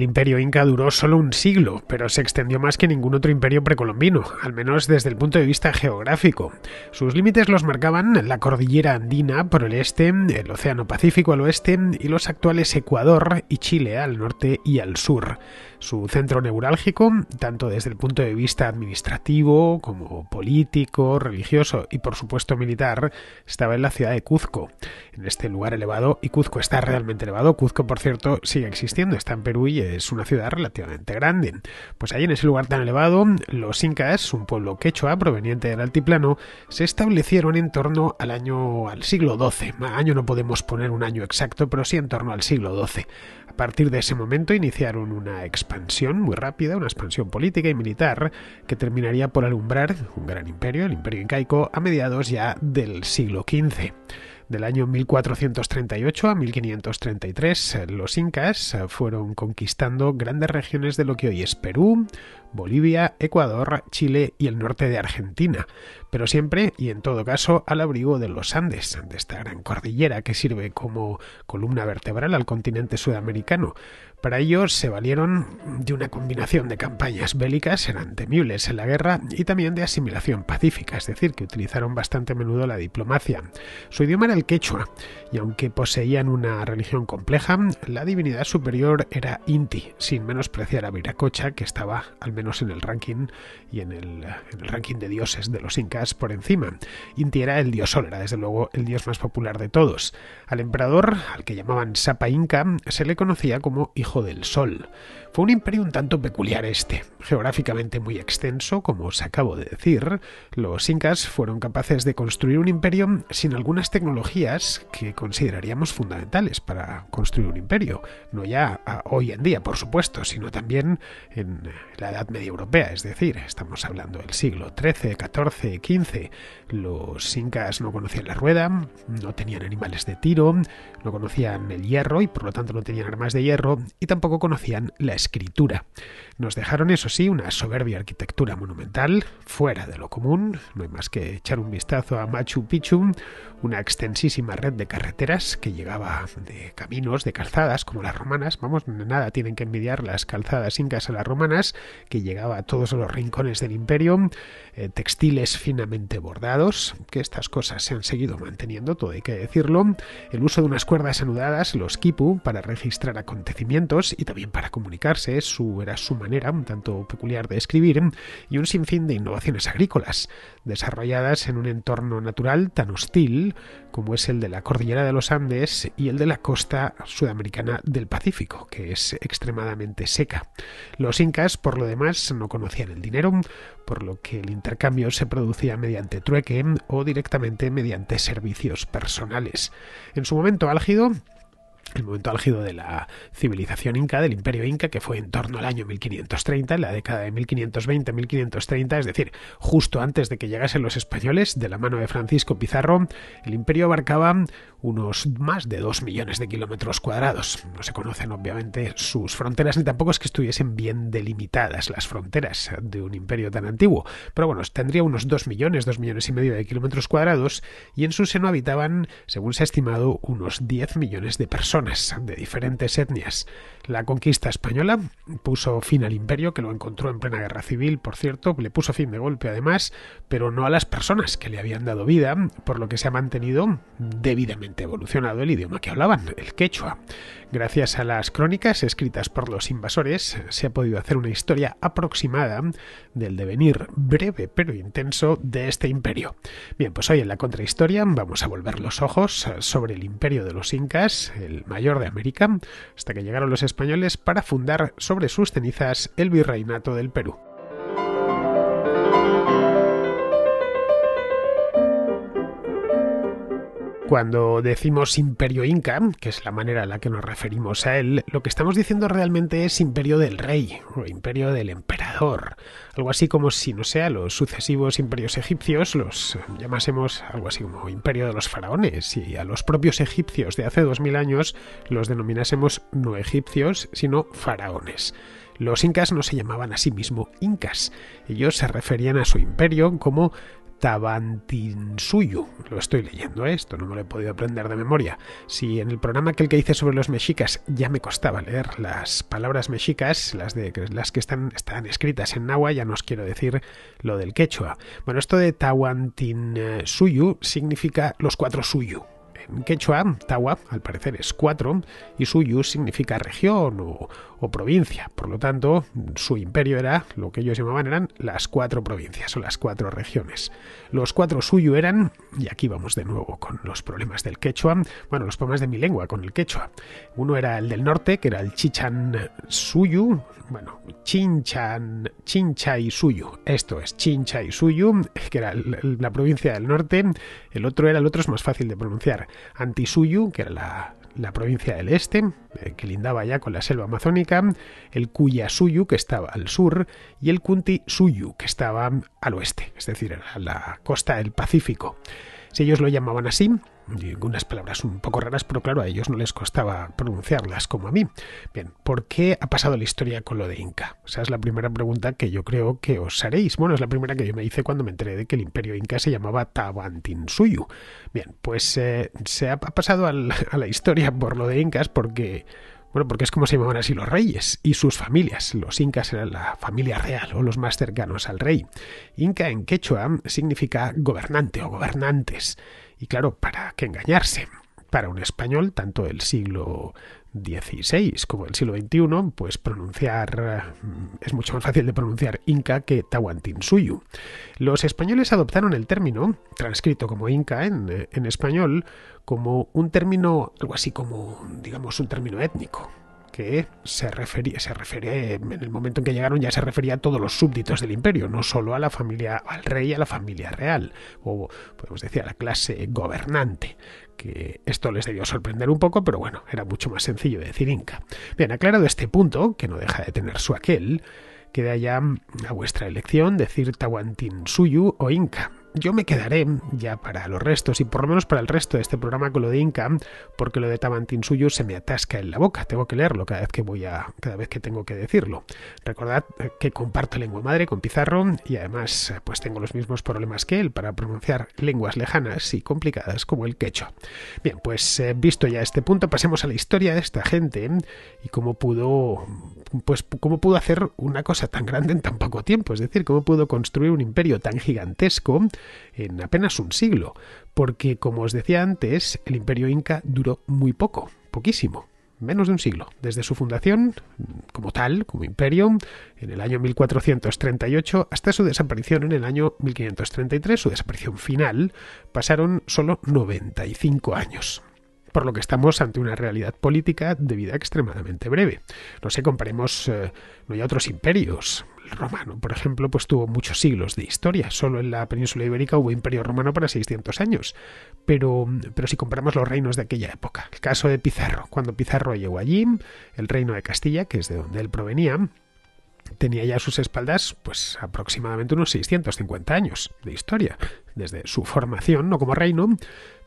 el imperio inca duró solo un siglo, pero se extendió más que ningún otro imperio precolombino, al menos desde el punto de vista geográfico. Sus límites los marcaban la cordillera andina por el este, el océano Pacífico al oeste y los actuales Ecuador y Chile al norte y al sur. Su centro neurálgico, tanto desde el punto de vista administrativo como político, religioso y por supuesto militar, estaba en la ciudad de Cuzco. En este lugar elevado, y Cuzco está realmente elevado, Cuzco por cierto sigue existiendo, está en Perú y es una ciudad relativamente grande. Pues ahí en ese lugar tan elevado, los incas, un pueblo quechua proveniente del altiplano, se establecieron en torno al año al siglo XII. Año no podemos poner un año exacto, pero sí en torno al siglo XII. A partir de ese momento iniciaron una expansión muy rápida, una expansión política y militar que terminaría por alumbrar un gran imperio, el imperio incaico, a mediados ya del siglo XV. Del año 1438 a 1533, eh, los incas eh, fueron conquistando grandes regiones de lo que hoy es Perú, Bolivia, Ecuador, Chile y el norte de Argentina pero siempre y en todo caso al abrigo de los Andes, de esta gran cordillera que sirve como columna vertebral al continente sudamericano. Para ello se valieron de una combinación de campañas bélicas, eran temibles en la guerra, y también de asimilación pacífica, es decir, que utilizaron bastante a menudo la diplomacia. Su idioma era el quechua, y aunque poseían una religión compleja, la divinidad superior era Inti, sin menospreciar a Viracocha, que estaba al menos en el ranking y en el ranking de dioses de los incas por encima. Inti era el dios sol, era desde luego el dios más popular de todos. Al emperador, al que llamaban Sapa Inca, se le conocía como Hijo del Sol. Fue un imperio un tanto peculiar este, geográficamente muy extenso, como os acabo de decir. Los incas fueron capaces de construir un imperio sin algunas tecnologías que consideraríamos fundamentales para construir un imperio, no ya hoy en día, por supuesto, sino también en la Edad Media Europea, es decir, estamos hablando del siglo XIII, XIV, XV. Los incas no conocían la rueda, no tenían animales de tiro, no conocían el hierro y por lo tanto no tenían armas de hierro y tampoco conocían la escritura. Nos dejaron, eso sí, una soberbia arquitectura monumental, fuera de lo común, no hay más que echar un vistazo a Machu Picchu, una extensísima red de carreteras que llegaba de caminos, de calzadas, como las romanas, vamos, nada tienen que envidiar las calzadas incas a las romanas, que llegaba a todos los rincones del imperio, eh, textiles finamente bordados, que estas cosas se han seguido manteniendo, todo hay que decirlo, el uso de unas cuerdas anudadas, los quipu, para registrar acontecimientos y también para comunicar era su manera un tanto peculiar de escribir, y un sinfín de innovaciones agrícolas, desarrolladas en un entorno natural tan hostil como es el de la cordillera de los Andes y el de la costa sudamericana del Pacífico, que es extremadamente seca. Los incas, por lo demás, no conocían el dinero, por lo que el intercambio se producía mediante trueque o directamente mediante servicios personales. En su momento álgido, el momento álgido de la civilización inca, del imperio inca, que fue en torno al año 1530, en la década de 1520-1530, es decir, justo antes de que llegasen los españoles de la mano de Francisco Pizarro, el imperio abarcaba unos más de 2 millones de kilómetros cuadrados. No se conocen obviamente sus fronteras ni tampoco es que estuviesen bien delimitadas las fronteras de un imperio tan antiguo, pero bueno, tendría unos 2 millones, 2 millones y medio de kilómetros cuadrados y en su seno habitaban, según se ha estimado, unos 10 millones de personas de diferentes etnias. La conquista española puso fin al imperio, que lo encontró en plena guerra civil, por cierto, le puso fin de golpe además, pero no a las personas que le habían dado vida, por lo que se ha mantenido debidamente evolucionado el idioma que hablaban, el quechua. Gracias a las crónicas escritas por los invasores, se ha podido hacer una historia aproximada del devenir breve pero intenso de este imperio. Bien, pues hoy en la contrahistoria vamos a volver los ojos sobre el imperio de los incas, el mayor de América, hasta que llegaron los españoles para fundar sobre sus cenizas el virreinato del Perú. Cuando decimos imperio inca, que es la manera en la que nos referimos a él, lo que estamos diciendo realmente es imperio del rey o imperio del emperador. Algo así como si, no sea, los sucesivos imperios egipcios los llamásemos algo así como imperio de los faraones y a los propios egipcios de hace 2000 años los denominásemos no egipcios, sino faraones. Los incas no se llamaban a sí mismo incas, ellos se referían a su imperio como Tawantinsuyu, Lo estoy leyendo esto, no me lo he podido aprender de memoria. Si en el programa que que hice sobre los mexicas ya me costaba leer las palabras mexicas, las, de, las que están, están escritas en náhuatl, ya no os quiero decir lo del quechua. Bueno, esto de Tawantinsuyu eh, significa los cuatro suyu quechua, Tawa, al parecer, es cuatro y Suyu significa región o, provincia. Por lo tanto, su imperio era lo que ellos llamaban eran las cuatro provincias o las cuatro regiones. Los cuatro Suyu eran, y aquí vamos de nuevo con los problemas del quechua, bueno, los problemas de mi lengua con el quechua. Uno era el del norte, que era el Chichan Suyu, bueno, Chinchan, Chincha y Suyu. Esto es Chincha y Suyu, que era la provincia del norte. El otro era, el otro es más fácil de pronunciar. Antisuyu, que era la, provincia del este, eh, que lindaba ya con la selva amazónica, el Cuyasuyu, que estaba al sur, y el Kunti-Suyu, que estaba al oeste, es decir, a la costa del Pacífico. Si ellos lo llamaban así, unas palabras un poco raras, pero claro, a ellos no les costaba pronunciarlas como a mí. Bien, ¿por qué ha pasado la historia con lo de Inca? O Esa es la primera pregunta que yo creo que os haréis. Bueno, es la primera que yo me hice cuando me enteré de que el imperio Inca se llamaba Tabantinsuyu. Bien, pues eh, se ha pasado a la historia por lo de Incas porque... Bueno, porque es como se llamaban así los reyes y sus familias. Los incas eran la familia real o los más cercanos al rey. Inca en quechua significa gobernante o gobernantes y claro, ¿para qué engañarse? Para un español, tanto del siglo XVI como del siglo XXI, pues pronunciar mm, es mucho más fácil de pronunciar Inca que Tahuantinsuyu. Los españoles adoptaron el término, transcrito como Inca en, eh, en español, como un término, algo así como, digamos, un término étnico, que se, refería, se en el momento en que llegaron ya se refería a todos los súbditos del imperio, no solo a la familia, al rey, a la familia real, o podemos pues, decir a la clase gobernante, que esto les debió sorprender un poco, pero bueno, era mucho más sencillo decir Inca. Bien, aclarado este punto, que no deja de tener su aquel, queda ya a vuestra elección decir Tahuantinsuyu o Inca yo me quedaré ya para los restos y por lo menos para el resto de este programa con lo de Inca porque lo de Suyu se me atasca en la boca. Tengo que leerlo cada vez que voy a, cada vez que tengo que decirlo. Recordad eh, que comparto lengua madre con Pizarro y además eh, pues tengo los mismos problemas que él para pronunciar lenguas lejanas y complicadas como el quechua. Bien, pues eh, visto ya este punto, pasemos a la historia de esta gente y cómo pudo pues cómo pudo hacer una cosa tan grande en tan poco tiempo, es decir, cómo pudo construir un imperio tan gigantesco en apenas un siglo, porque como os decía antes, el imperio inca duró muy poco, poquísimo, menos de un siglo, desde su fundación como tal, como imperio, en el año 1438 hasta su desaparición en el año 1533, su desaparición final, pasaron solo 95 años por lo que estamos ante una realidad política de vida extremadamente breve. No sé, comparemos eh, no hay otros imperios. El romano, por ejemplo, pues tuvo muchos siglos de historia. Solo en la península ibérica hubo imperio romano para 600 años. Pero, pero si comparamos los reinos de aquella época, el caso de Pizarro, cuando Pizarro llegó allí, el reino de Castilla, que es de donde él provenía, tenía ya a sus espaldas pues aproximadamente unos 650 años de historia, desde su formación, no como reino,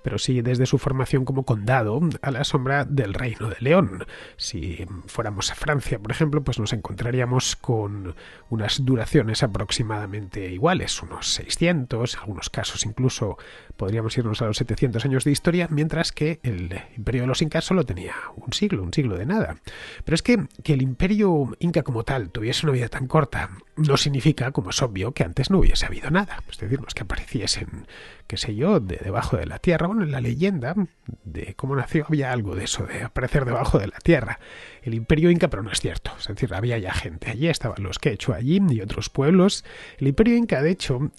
pero sí desde su formación como condado a la sombra del Reino de León. Si fuéramos a Francia, por ejemplo, pues nos encontraríamos con unas duraciones aproximadamente iguales, unos 600, en algunos casos incluso podríamos irnos a los 700 años de historia, mientras que el imperio de los incas solo tenía un siglo, un siglo de nada. Pero es que que el imperio inca como tal tuviese una vida tan corta no significa, como es obvio, que antes no hubiese habido nada. Es decir, no es que apareciesen qué sé yo, de debajo de la tierra. Bueno, en la leyenda de cómo nació había algo de eso, de aparecer debajo de la tierra. El imperio inca, pero no es cierto. Es decir, había ya gente allí, estaban los quechua allí y otros pueblos. El imperio inca, de hecho,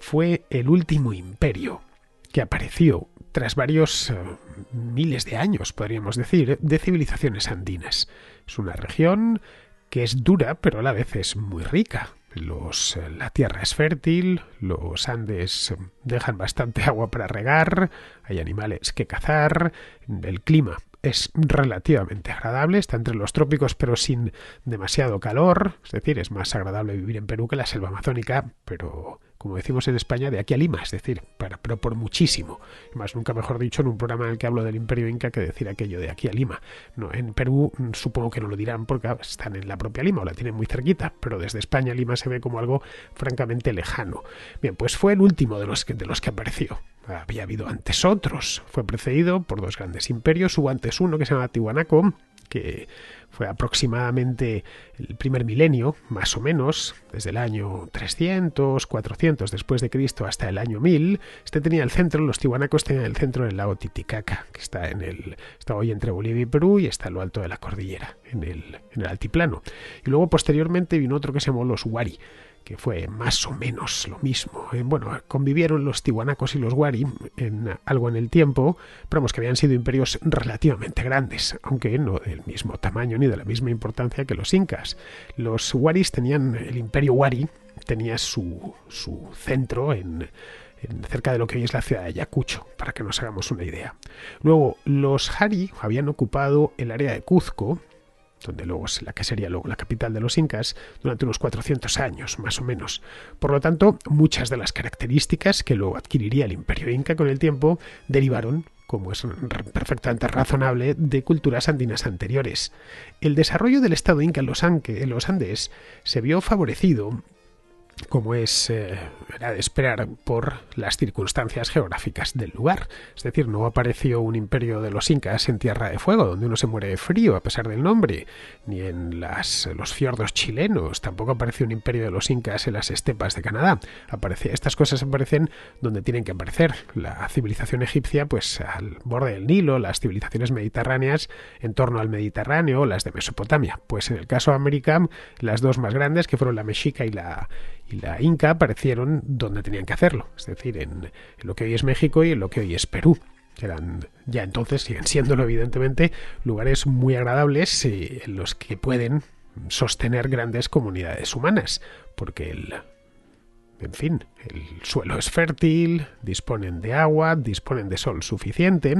fue el último imperio que apareció tras varios eh, miles de años, podríamos decir, de civilizaciones andinas. Es una región que es dura, pero a la vez es muy rica. Eh, la tierra es fértil, los Andes eh, dejan bastante agua para regar, hay animales que cazar, el clima es relativamente agradable, está entre los trópicos pero sin demasiado calor, es decir, es más agradable vivir en Perú que la selva amazónica, pero como decimos en España, de aquí a Lima, es decir, para, pero por muchísimo. Más nunca mejor dicho en un programa en el que hablo del Imperio Inca que decir aquello de aquí a Lima. No, en Perú mm, supongo que no lo dirán porque están en la propia Lima o la tienen muy cerquita, pero desde España Lima se ve como algo francamente lejano. Bien, pues fue el último de los que, de los que apareció había habido antes otros. Fue precedido por dos grandes imperios. Hubo antes uno que se llama Tiwanaku, que fue aproximadamente el primer milenio, más o menos, desde el año 300, 400 después de Cristo hasta el año 1000. Este tenía el centro, los tihuanacos tenían el centro del lago Titicaca, que está en el está hoy entre Bolivia y Perú y está a lo alto de la cordillera, en el, en el altiplano. Y luego posteriormente vino otro que se llamó los Huari, que fue más o menos lo mismo. Eh, bueno, convivieron los tihuanacos y los wari en algo en el tiempo, pero vamos, que habían sido imperios relativamente grandes, aunque no del mismo tamaño ni de la misma importancia que los incas. Los waris tenían, el imperio wari tenía su, su centro en, cerca de lo que hoy es la ciudad de Ayacucho, para que nos hagamos una idea. Luego, los Hari habían ocupado el área de Cuzco, donde luego es la que sería luego la capital de los incas, durante unos 400 años más o menos. Por lo tanto, muchas de las características que luego adquiriría el imperio inca con el tiempo derivaron como es perfectamente razonable, de culturas andinas anteriores. El desarrollo del Estado inca en los, Andes se vio favorecido como es eh, era de esperar por las circunstancias geográficas del lugar. Es decir, no apareció un imperio de los incas en Tierra de Fuego, donde uno se muere de frío a pesar del nombre, ni en los fiordos chilenos, tampoco apareció un imperio de los incas en las estepas de Canadá. Aparece, estas cosas aparecen donde tienen que aparecer. La civilización egipcia, pues al borde del Nilo, las civilizaciones mediterráneas en torno al Mediterráneo, las de Mesopotamia. Pues en el caso de América, las dos más grandes, que fueron la mexica y la y la Inca aparecieron donde tenían que hacerlo, es decir, en, lo que hoy es México y en lo que hoy es Perú eran ya entonces, siguen siéndolo evidentemente, lugares muy agradables en los que pueden sostener grandes comunidades humanas, porque el en fin, el suelo es fértil, disponen de agua, disponen de sol suficiente.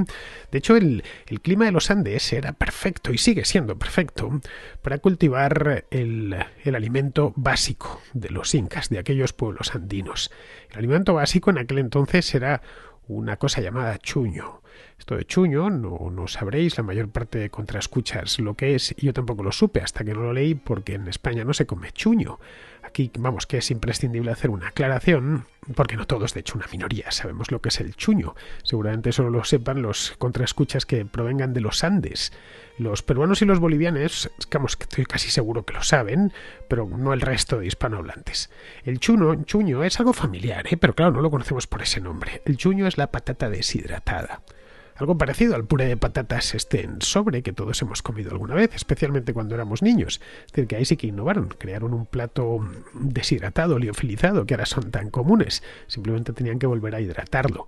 De hecho, el, clima de los Andes era perfecto y sigue siendo perfecto para cultivar el alimento básico de los incas, de aquellos pueblos andinos. El alimento básico en aquel entonces era una cosa llamada chuño, esto de chuño, no, sabréis, la mayor parte de contraescuchas lo que es, y yo tampoco lo supe hasta que no lo leí, porque en España no se come chuño. Aquí, vamos, que es imprescindible hacer una aclaración, porque no todos, de hecho, una minoría sabemos lo que es el chuño. Seguramente solo lo sepan los contraescuchas que provengan de los Andes. Los peruanos y los bolivianos, que estoy casi seguro que lo saben, pero no el resto de hispanohablantes. El chuno, chuño es algo familiar, ¿eh? pero claro, no lo conocemos por ese nombre. El chuño es la patata deshidratada. Algo parecido al puré de patatas este en sobre que todos hemos comido alguna vez, especialmente cuando éramos niños. Es decir, que ahí sí que innovaron, crearon un plato deshidratado, liofilizado, que ahora son tan comunes. Simplemente tenían que volver a hidratarlo.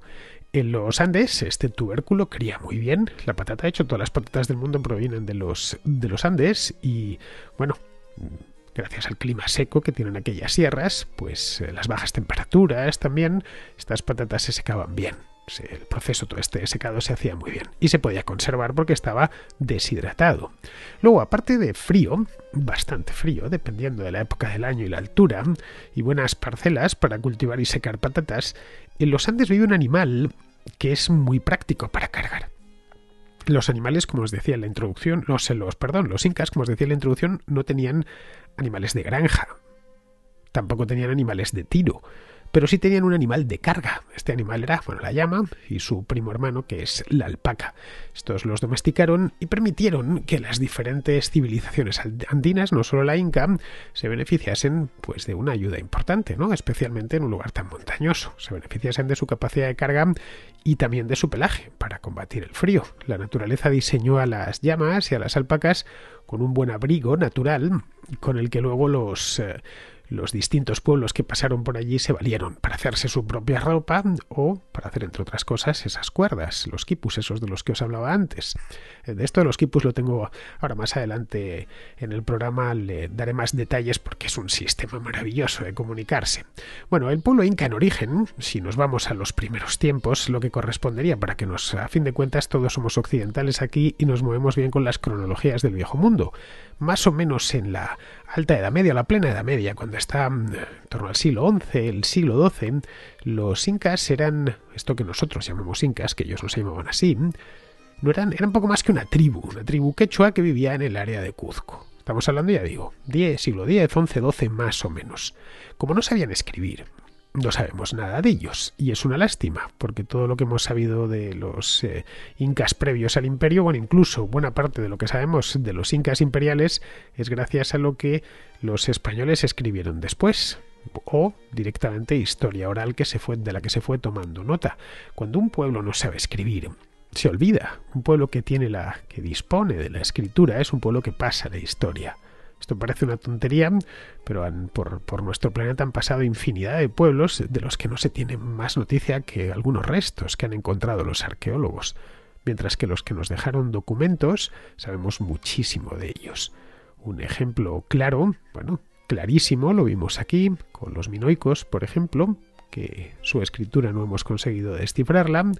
En los Andes este tubérculo cría muy bien la patata. De hecho, todas las patatas del mundo provienen de los, de los Andes y, bueno, gracias al clima seco que tienen aquellas sierras, pues eh, las bajas temperaturas también, estas patatas se secaban bien. Pues, el proceso todo este de secado se hacía muy bien y se podía conservar porque estaba deshidratado. Luego, aparte de frío, bastante frío, dependiendo de la época del año y la altura, y buenas parcelas para cultivar y secar patatas, en los Andes vive un animal que es muy práctico para cargar. Los animales, como os decía en la introducción, los, los, perdón, los incas, como os decía en la introducción, no tenían animales de granja, tampoco tenían animales de tiro pero sí tenían un animal de carga. Este animal era, bueno, la llama y su primo hermano, que es la alpaca. Estos los domesticaron y permitieron que las diferentes civilizaciones andinas, no solo la inca, se beneficiasen pues, de una ayuda importante, ¿no? especialmente en un lugar tan montañoso. Se beneficiasen de su capacidad de carga y también de su pelaje para combatir el frío. La naturaleza diseñó a las llamas y a las alpacas con un buen abrigo natural con el que luego los... Eh, los distintos pueblos que pasaron por allí se valieron para hacerse su propia ropa o para hacer, entre otras cosas, esas cuerdas, los quipus, esos de los que os hablaba antes. Eh, de esto de los quipus lo tengo ahora más adelante en el programa, le daré más detalles porque es un sistema maravilloso de comunicarse. Bueno, el pueblo inca en origen, si nos vamos a los primeros tiempos, lo que correspondería para que nos, a fin de cuentas, todos somos occidentales aquí y nos movemos bien con las cronologías del viejo mundo. Más o menos en la alta Edad Media, la plena Edad Media, cuando está mm, en torno al siglo XI, el siglo XII, los incas eran esto que nosotros llamamos incas, que ellos no se llamaban así, no eran, eran poco más que una tribu, una tribu quechua que vivía en el área de Cuzco. Estamos hablando, ya digo, 10, siglo X, XI, XII más o menos. Como no sabían escribir, no sabemos nada de ellos y es una lástima porque todo lo que hemos sabido de los eh, incas previos al imperio, bueno, incluso buena parte de lo que sabemos de los incas imperiales es gracias a lo que los españoles escribieron después o directamente historia oral que se fue de la que se fue tomando nota. Cuando un pueblo no sabe escribir, se olvida. Un pueblo que tiene la que dispone de la escritura es un pueblo que pasa la historia. Esto parece una tontería, pero por, por, nuestro planeta han pasado infinidad de pueblos de los que no se tiene más noticia que algunos restos que han encontrado los arqueólogos, mientras que los que nos dejaron documentos sabemos muchísimo de ellos. Un ejemplo claro, bueno, clarísimo, lo vimos aquí, con los minoicos, por ejemplo, que su escritura no hemos conseguido descifrarla,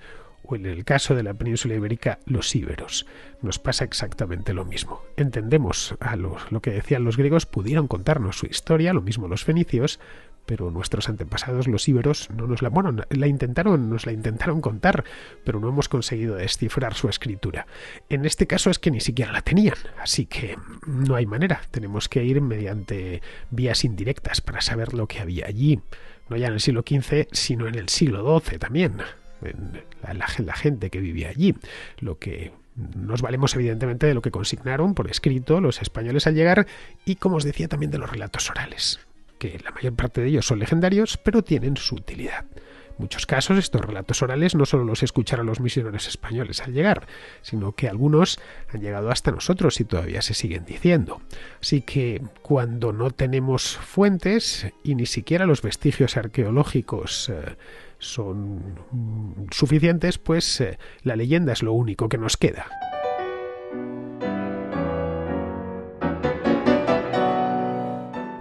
o en el caso de la península ibérica, los íberos. Nos pasa exactamente lo mismo. Entendemos a los, lo que decían los griegos, pudieron contarnos su historia, lo mismo los fenicios, pero nuestros antepasados, los íberos, no nos la, la intentaron, nos la intentaron contar, pero no hemos conseguido descifrar su escritura. En este caso es que ni siquiera la tenían, así que no hay manera, tenemos que ir mediante vías indirectas para saber lo que había allí, no ya en el siglo XV, sino en el siglo XII también. Eh, la, la, gente que vivía allí. Lo que nos valemos evidentemente de lo que consignaron por escrito los españoles al llegar y, como os decía, también de los relatos orales, que la mayor parte de ellos son legendarios, pero tienen su utilidad. En muchos casos estos relatos orales no solo los escucharon los misioneros españoles al llegar, sino que algunos han llegado hasta nosotros y todavía se siguen diciendo. Así que cuando no tenemos fuentes y ni siquiera los vestigios arqueológicos eh, son mm, suficientes, pues eh, la leyenda es lo único que nos queda.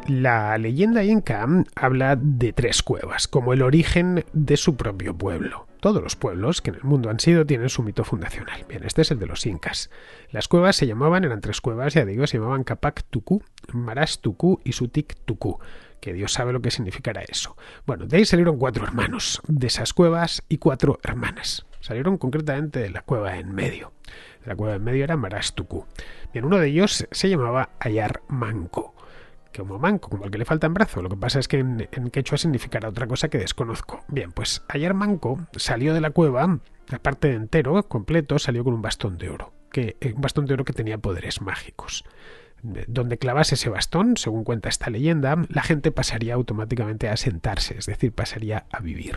La leyenda inca habla de tres cuevas, como el origen de su propio pueblo. Todos los pueblos que en el mundo han sido tienen su mito fundacional. Bien, este es el de los incas. Las cuevas se llamaban, eran tres cuevas, ya digo, se llamaban Capac Tuku, Maras Tuku y Sutic Tuku que Dios sabe lo que significará eso. Bueno, de ahí salieron cuatro hermanos de esas cuevas y cuatro hermanas. Salieron concretamente de la cueva en medio. la cueva en medio era Marastuku. Bien, uno de ellos se llamaba Ayar Manco Que como manco, como el que le falta en brazo. Lo que pasa es que en, quechua significará otra cosa que desconozco. Bien, pues Ayar manco salió de la cueva, parte de entero, completo, salió con un bastón de oro, que, eh, un bastón de oro que tenía poderes mágicos donde clavase ese bastón, según cuenta esta leyenda, la gente pasaría automáticamente a sentarse, es decir, pasaría a vivir.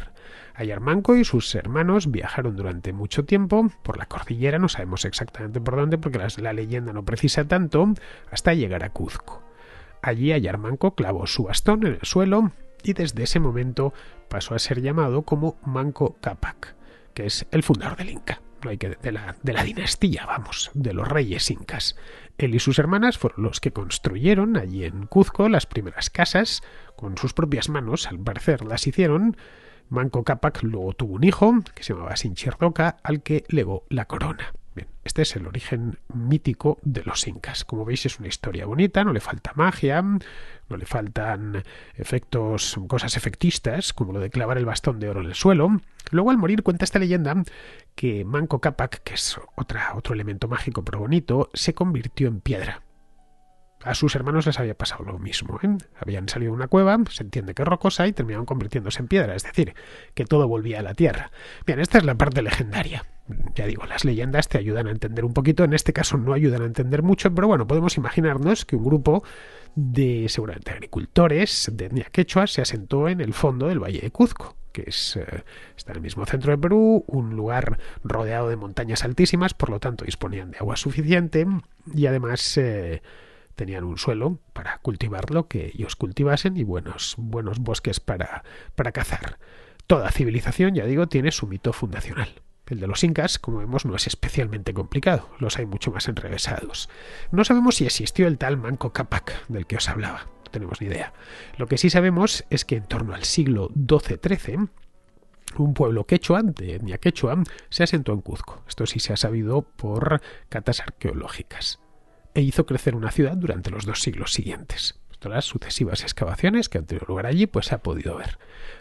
Ayarmanco y sus hermanos viajaron durante mucho tiempo por la cordillera, no sabemos exactamente por dónde porque la leyenda no precisa tanto, hasta llegar a Cuzco. Allí Ayarmanco clavó su bastón en el suelo y desde ese momento pasó a ser llamado como Manco Cápac, que es el fundador del Inca de, la, dinastía, vamos, de los reyes incas. Él y sus hermanas fueron los que construyeron allí en Cuzco las primeras casas, con sus propias manos, al parecer las hicieron. Manco Cápac luego tuvo un hijo, que se llamaba Sinchirroca, al que legó la corona este es el origen mítico de los incas. Como veis es una historia bonita, no le falta magia, no le faltan efectos, cosas efectistas, como lo de clavar el bastón de oro en el suelo. Luego al morir cuenta esta leyenda que Manco Capac, que es otro elemento mágico pero bonito, se convirtió en piedra a sus hermanos les había pasado lo mismo. ¿eh? Habían salido de una cueva, se entiende que rocosa, y terminaban convirtiéndose en piedra, es decir, que todo volvía a la tierra. Bien, esta es la parte legendaria. Ya digo, las leyendas te ayudan a entender un poquito, en este caso no ayudan a entender mucho, pero bueno, podemos imaginarnos que un grupo de seguramente agricultores de etnia quechua se asentó en el fondo del valle de Cuzco que es, eh, está en el mismo centro de Perú, un lugar rodeado de montañas altísimas, por lo tanto disponían de agua suficiente y además eh, tenían un suelo para cultivar lo que ellos cultivasen y buenos, buenos bosques para, para cazar. Toda civilización, ya digo, tiene su mito fundacional. El de los incas, como vemos, no es especialmente complicado, los hay mucho más enrevesados. No sabemos si existió el tal Manco Capac del que os hablaba, no tenemos ni idea. Lo que sí sabemos es que en torno al siglo XII-XIII, un pueblo quechua, de etnia quechua, se asentó en Cuzco. Esto sí se ha sabido por catas arqueológicas e hizo crecer una ciudad durante los dos siglos siguientes. Pues todas las sucesivas excavaciones que han tenido lugar allí, pues se ha podido ver.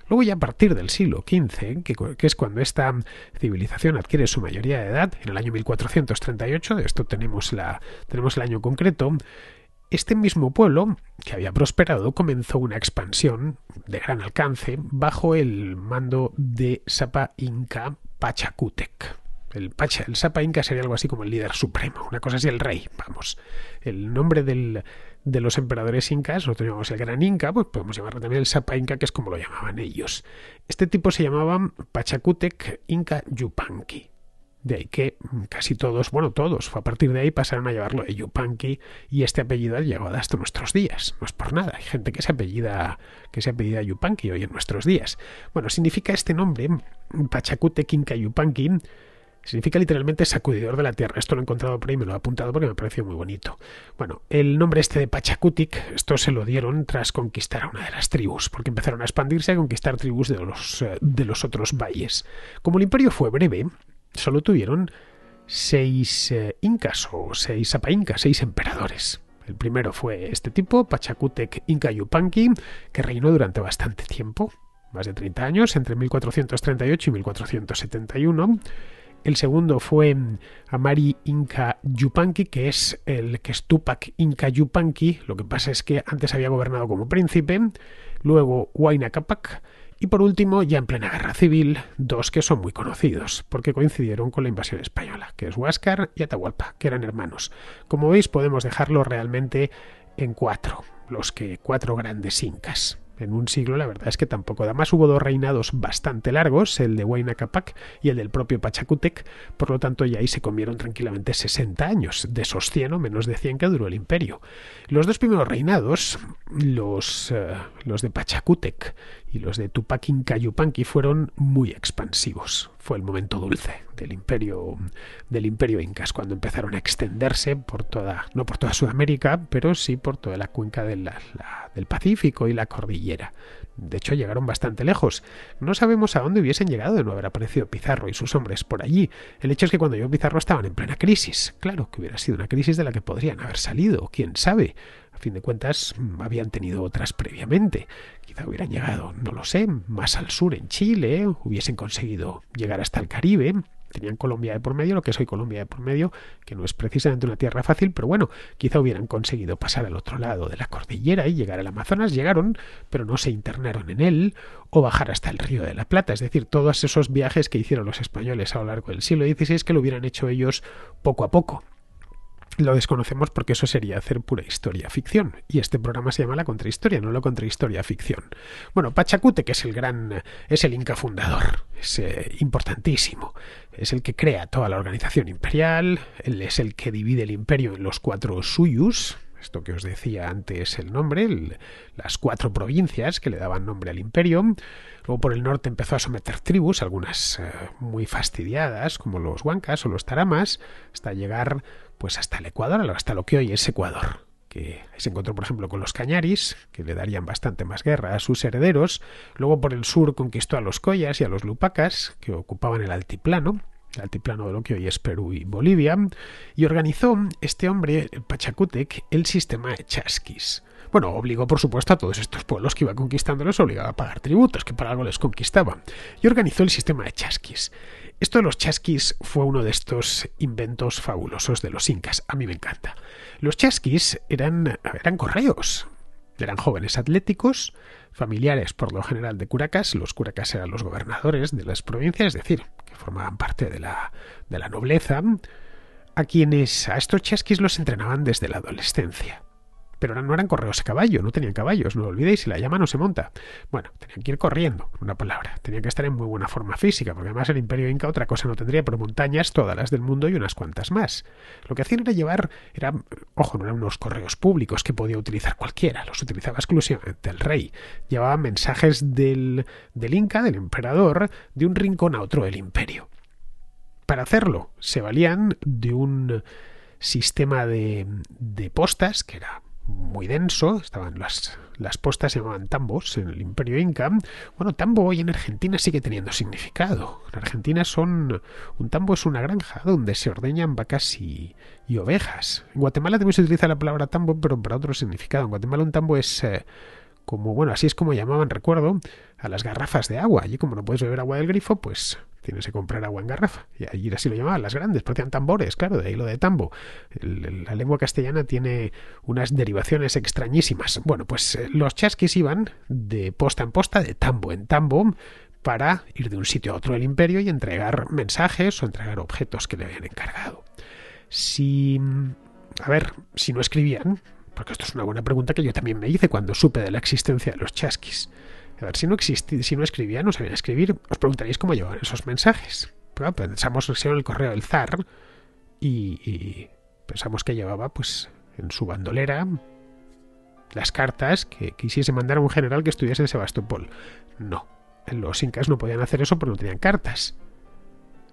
Luego ya a partir del siglo XV, que, es cuando esta civilización adquiere su mayoría de edad, en el año 1438, de esto tenemos, la, tenemos el año concreto, este mismo pueblo, que había prosperado, comenzó una expansión de gran alcance bajo el mando de Sapa Inca Pachacútec. El Pacha, el Sapa Inca sería algo así como el líder supremo, una cosa así, el rey, vamos. El nombre del, de los emperadores incas, nosotros llamamos el Gran Inca, pues podemos llamarlo también el Sapa Inca, que es como lo llamaban ellos. Este tipo se llamaba pachacutec Inca Yupanqui. De ahí que casi todos, bueno, todos, a partir de ahí pasaron a llevarlo Yupanqui y este apellido ha llegado hasta nuestros días. No es por nada, hay gente que se apellida, que se apellida Yupanqui hoy en nuestros días. Bueno, significa este nombre, pachacutec inca Yupanqui, Significa literalmente sacudidor de la tierra. Esto lo he encontrado por ahí, me lo he apuntado porque me pareció muy bonito. Bueno, el nombre este de Pachacutic, esto se lo dieron tras conquistar a una de las tribus, porque empezaron a expandirse a conquistar tribus de los, eh, de los otros valles. Como el imperio fue breve, solo tuvieron seis eh, incas o seis apaincas, seis emperadores. El primero fue este tipo, Pachacutec Inca Yupanqui, que reinó durante bastante tiempo, más de 30 años, entre 1438 y 1471. El segundo fue mm, Amari Inca Yupanqui, que es el que es Inca Yupanqui. Lo que pasa es que antes había gobernado como príncipe, luego Huayna Capac. Y por último, ya en plena guerra civil, dos que son muy conocidos, porque coincidieron con la invasión española, que es Huáscar y Atahualpa, que eran hermanos. Como veis, podemos dejarlo realmente en cuatro, los que cuatro grandes incas en un siglo la verdad es que tampoco. Además hubo dos reinados bastante largos, el de Huayna Capac y el del propio Pachacútec, por lo tanto ya ahí se comieron tranquilamente 60 años, de esos 100 o menos de 100 que duró el imperio. Los dos primeros reinados, los, eh, los de Pachacútec y los de Tupac Inca Yupanqui fueron muy expansivos. Fue el momento dulce del imperio del imperio incas cuando empezaron a extenderse por toda no por toda Sudamérica, pero sí por toda la cuenca del Pacífico y la cordillera. De hecho llegaron bastante lejos. No sabemos a dónde hubiesen llegado de no haber aparecido Pizarro y sus hombres por allí. El hecho es que cuando llegó Pizarro estaban en plena crisis. Claro que hubiera sido una crisis de la que podrían haber salido, quién sabe. A fin de cuentas, habían tenido otras previamente. Quizá hubieran llegado, no lo sé, más al sur, en Chile, hubiesen conseguido llegar hasta el Caribe. Tenían Colombia de por medio, lo que es Colombia de por medio, que no es precisamente una tierra fácil, pero bueno, quizá hubieran conseguido pasar al otro lado de la cordillera y llegar al Amazonas. Llegaron, pero no se internaron en él, o bajar hasta el Río de la Plata. Es decir, todos esos viajes que hicieron los españoles a lo largo del siglo XVI que lo hubieran hecho ellos poco a poco lo desconocemos porque eso sería hacer pura historia ficción. Y este programa se llama La Contrahistoria, no la Contrahistoria Ficción. Bueno, Pachacute, que es el gran, es el Inca fundador, es eh, importantísimo, es el que crea toda la organización imperial, él es el que divide el imperio en los cuatro suyus, esto que os decía antes el nombre, las cuatro provincias que le daban nombre al imperio. Luego por el norte empezó a someter tribus, algunas eh, muy fastidiadas, como los huancas o los taramas, hasta llegar pues hasta el Ecuador, hasta lo que hoy es Ecuador que se encontró, por ejemplo, con los cañaris, que le darían bastante más guerra a sus herederos. Luego por el sur conquistó a los collas y a los lupacas, que ocupaban el altiplano, el altiplano de lo que hoy es Perú y Bolivia, y organizó este hombre, el Pachacútec, el sistema de chasquis. Bueno, obligó por supuesto a todos estos pueblos que iba conquistándolos, obligaba a pagar tributos, que para algo les conquistaba, y organizó el sistema de chasquis. Esto de los chasquis fue uno de estos inventos fabulosos de los incas. A mí me encanta. Los chasquis eran, eran correos. Eran jóvenes atléticos, familiares por lo general de curacas. Los curacas eran los gobernadores de las provincias, es decir, que formaban parte de la, de la nobleza, a quienes a estos chasquis los entrenaban desde la adolescencia. Pero no eran correos a caballo, no tenían caballos, no lo olvidéis, si la llama no se monta. Bueno, tenían que ir corriendo, una palabra. Tenían que estar en muy buena forma física, porque además el imperio inca otra cosa no tendría, pero montañas todas las del mundo y unas cuantas más. Lo que hacían era llevar, ojo, no eran unos correos públicos que podía utilizar cualquiera, los utilizaba exclusivamente el rey. Llevaban mensajes del, del inca, del emperador, de un rincón a otro del imperio. Para hacerlo, se valían de un sistema de, de postas, que era muy denso, estaban las, las postas se llamaban tambos en el imperio inca. Bueno, tambo hoy en Argentina sigue teniendo significado. En Argentina son un tambo es una granja donde se ordeñan vacas y, ovejas. En Guatemala también se utiliza la palabra tambo, pero para otro significado. En Guatemala un tambo es eh, como, bueno, así es como llamaban, recuerdo, a las garrafas de agua. y como no puedes beber agua del grifo, pues tienes que comprar agua en garrafa. Y allí así lo llamaban, las grandes, porque eran tambores, claro, de ahí lo de tambo. La lengua castellana tiene unas derivaciones extrañísimas. Bueno, pues eh, los chasquis iban de posta en posta, de tambo en tambo, para ir de un sitio a otro del imperio y entregar mensajes o entregar objetos que le habían encargado. Si... A ver, si no escribían, porque esto es una buena pregunta que yo también me hice cuando supe de la existencia de los chasquis. A ver, si no, existía, si no escribía, no sabía escribir, os preguntaréis cómo llevaban esos mensajes. pensamos que el correo del zar y, pensamos que llevaba pues en su bandolera las cartas que quisiese mandar a un general que estuviese en Sebastopol. No, los incas no podían hacer eso porque no tenían cartas.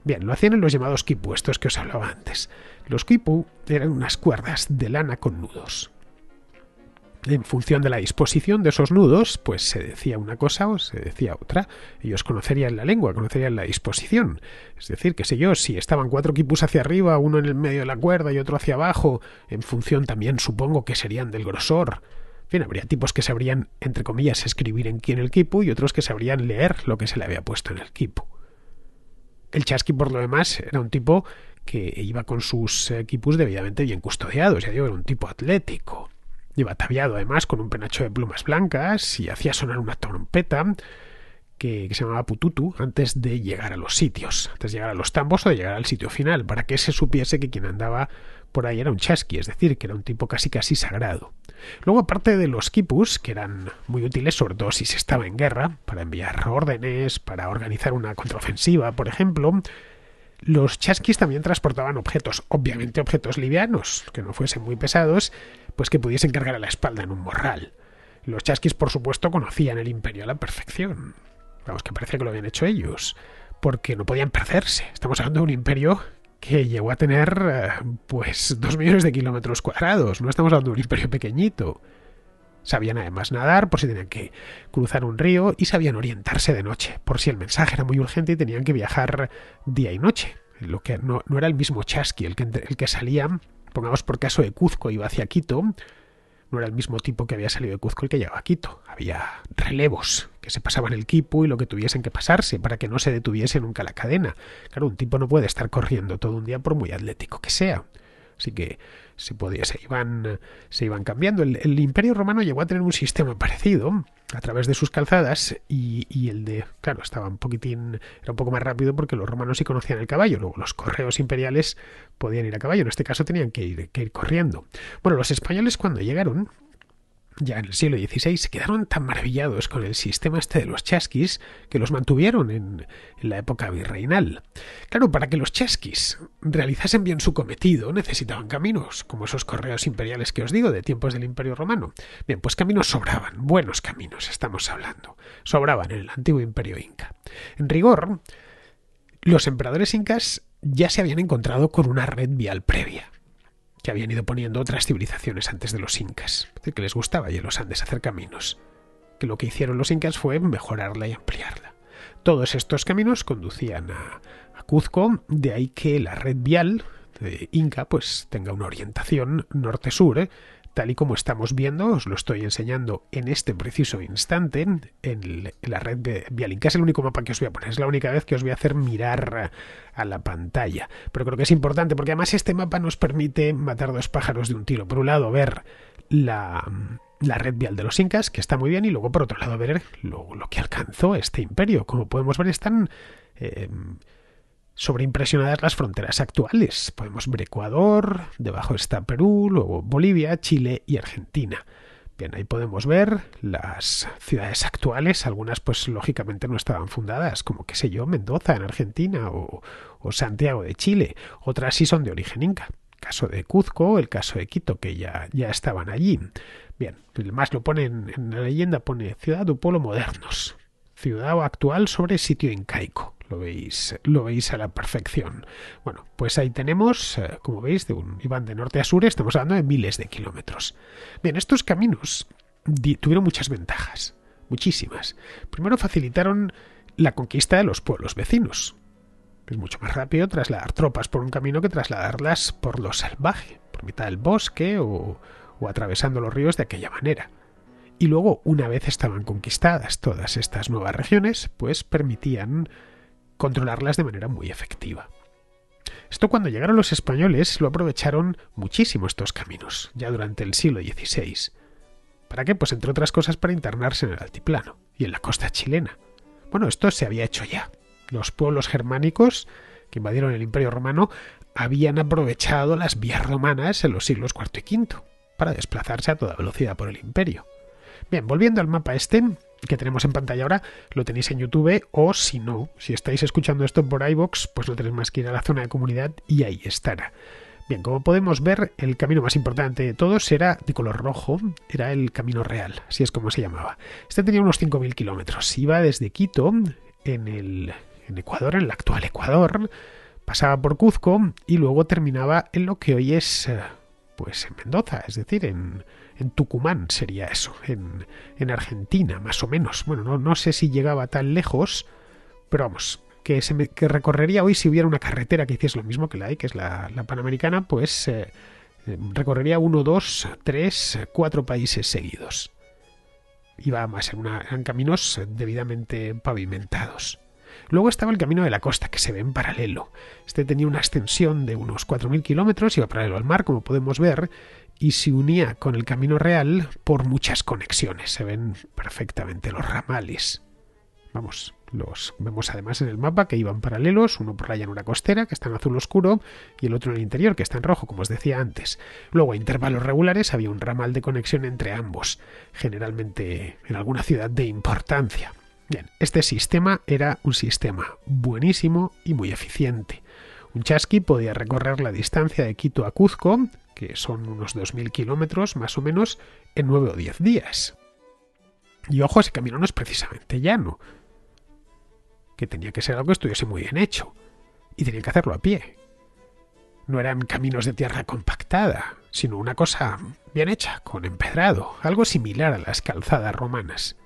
Bien, lo hacían en los llamados quipu, estos que os hablaba antes. Los quipu eran unas cuerdas de lana con nudos en función de la disposición de esos nudos, pues se decía una cosa o se decía otra. Ellos conocerían la lengua, conocerían la disposición. Es decir, que sé yo, si estaban cuatro equipos hacia arriba, uno en el medio de la cuerda y otro hacia abajo, en función también supongo que serían del grosor. Bien, habría tipos que sabrían, entre comillas, escribir en quién el quipu y otros que sabrían leer lo que se le había puesto en el equipo. El Chasqui, por lo demás, era un tipo que iba con sus equipos eh, debidamente bien custodiados, ya digo, era un tipo atlético Iba ataviado además con un penacho de plumas blancas y hacía sonar una trompeta que, se llamaba pututu antes de llegar a los sitios, antes de llegar a los tambos o de llegar al sitio final, para que se supiese que quien andaba por ahí era un chasqui, es decir, que era un tipo casi casi sagrado. Luego, aparte de los quipus, que eran muy útiles, sobre todo si se estaba en guerra, para enviar órdenes, para organizar una contraofensiva, por ejemplo, los chasquis también transportaban objetos, obviamente objetos livianos, que no fuesen muy pesados, pues que pudiesen cargar a la espalda en un morral. Los chasquis, por supuesto, conocían el imperio a la perfección. Vamos, que parece que lo habían hecho ellos, porque no podían perderse. Estamos hablando de un imperio que llegó a tener, eh, pues, dos millones de kilómetros cuadrados. No estamos hablando de un imperio pequeñito. Sabían además nadar por si tenían que cruzar un río y sabían orientarse de noche, por si el mensaje era muy urgente y tenían que viajar día y noche. Lo que no, era el mismo chasqui el que, el que salía Pongamos por caso de Cuzco, iba hacia Quito, no era el mismo tipo que había salido de Cuzco el que llegaba a Quito. Había relevos que se pasaban el quipu y lo que tuviesen que pasarse para que no se detuviese nunca la cadena. Claro, un tipo no puede estar corriendo todo un día por muy atlético que sea. Así que se, podía, se, iban, se iban cambiando. El, Imperio Romano llegó a tener un sistema parecido a través de sus calzadas y, el de, claro, estaba un poquitín, era un poco más rápido porque los romanos sí conocían el caballo. Luego los correos imperiales podían ir a caballo. En este caso tenían que ir, que ir corriendo. Bueno, los españoles cuando llegaron ya en el siglo XVI, se quedaron tan maravillados con el sistema este de los chasquis que los mantuvieron en, la época virreinal. Claro, para que los chasquis realizasen bien su cometido necesitaban caminos, como esos correos imperiales que os digo de tiempos del Imperio Romano. Bien, pues caminos sobraban, buenos caminos estamos hablando, sobraban en el antiguo Imperio Inca. En rigor, los emperadores incas ya se habían encontrado con una red vial previa que habían ido poniendo otras civilizaciones antes de los incas, de que les gustaba y en los Andes hacer caminos, que lo que hicieron los incas fue mejorarla y ampliarla. Todos estos caminos conducían a, Cuzco, de ahí que la red vial de Inca pues tenga una orientación norte-sur, tal y como estamos viendo, os lo estoy enseñando en este preciso instante en, la red de Incas. Es el único mapa que os voy a poner, es la única vez que os voy a hacer mirar a la pantalla. Pero creo que es importante porque además este mapa nos permite matar dos pájaros de un tiro. Por un lado, ver la, red vial de los incas, que está muy bien, y luego por otro lado ver lo, que alcanzó este imperio. Como podemos ver, están... Eh, sobreimpresionadas las fronteras actuales. Podemos ver Ecuador, debajo está Perú, luego Bolivia, Chile y Argentina. Bien, ahí podemos ver las ciudades actuales, algunas pues lógicamente no estaban fundadas, como qué sé yo, Mendoza en Argentina o, Santiago de Chile, otras sí son de origen inca, caso de Cuzco, el caso de Quito, que ya, ya estaban allí. Bien, más lo ponen en la leyenda, pone ciudad o pueblo modernos, ciudad actual sobre sitio incaico. Lo veis, lo veis a la perfección. Bueno, pues ahí tenemos, eh, como veis, de un Iván de norte a sur, estamos hablando de miles de kilómetros. Bien, estos caminos tuvieron muchas ventajas, muchísimas. Primero facilitaron la conquista de los pueblos vecinos. Es mucho más rápido trasladar tropas por un camino que trasladarlas por lo salvaje, por mitad del bosque o, o atravesando los ríos de aquella manera. Y luego, una vez estaban conquistadas todas estas nuevas regiones, pues permitían controlarlas de manera muy efectiva. Esto cuando llegaron los españoles lo aprovecharon muchísimo estos caminos, ya durante el siglo XVI. ¿Para qué? Pues entre otras cosas para internarse en el altiplano y en la costa chilena. Bueno, esto se había hecho ya. Los pueblos germánicos que invadieron el Imperio Romano habían aprovechado las vías romanas en los siglos IV y V para desplazarse a toda velocidad por el imperio. Bien, volviendo al mapa este que tenemos en pantalla ahora, lo tenéis en YouTube o si no, si estáis escuchando esto por iBox, pues no tenéis más que ir a la zona de comunidad y ahí estará. Bien, como podemos ver, el camino más importante de todos era de color rojo, era el Camino Real, así es como se llamaba. Este tenía unos 5.000 kilómetros, iba desde Quito, en, el, en Ecuador, en el actual Ecuador, pasaba por Cuzco y luego terminaba en lo que hoy es, eh, pues, en Mendoza, es decir, en, en Tucumán sería eso, en, Argentina, más o menos. Bueno, no, sé si llegaba tan lejos, pero vamos, que, recorrería hoy si hubiera una carretera que hiciese lo mismo que la hay, que es la, Panamericana, pues eh, eh, recorrería uno, dos, tres, cuatro países seguidos. Iba más en, en caminos debidamente pavimentados. Luego estaba el camino de la costa, que se ve en paralelo. Este tenía una extensión de unos 4.000 kilómetros, iba paralelo al mar, como podemos ver, y se unía con el camino real por muchas conexiones. Se ven perfectamente los ramales. Vamos, los vemos además en el mapa que iban paralelos, uno por la llanura costera, que está en azul oscuro, y el otro en el interior, que está en rojo, como os decía antes. Luego, a intervalos regulares, había un ramal de conexión entre ambos, generalmente en alguna ciudad de importancia. Bien, este sistema era un sistema buenísimo y muy eficiente. Un chasqui podía recorrer la distancia de Quito a Cuzco que son unos 2.000 kilómetros más o menos, en 9 o 10 días. Y ojo, ese camino no es precisamente llano, que tenía que ser algo que estuviese muy bien hecho, y tenía que hacerlo a pie. No eran caminos de tierra compactada, sino una cosa bien hecha, con empedrado, algo similar a las calzadas romanas.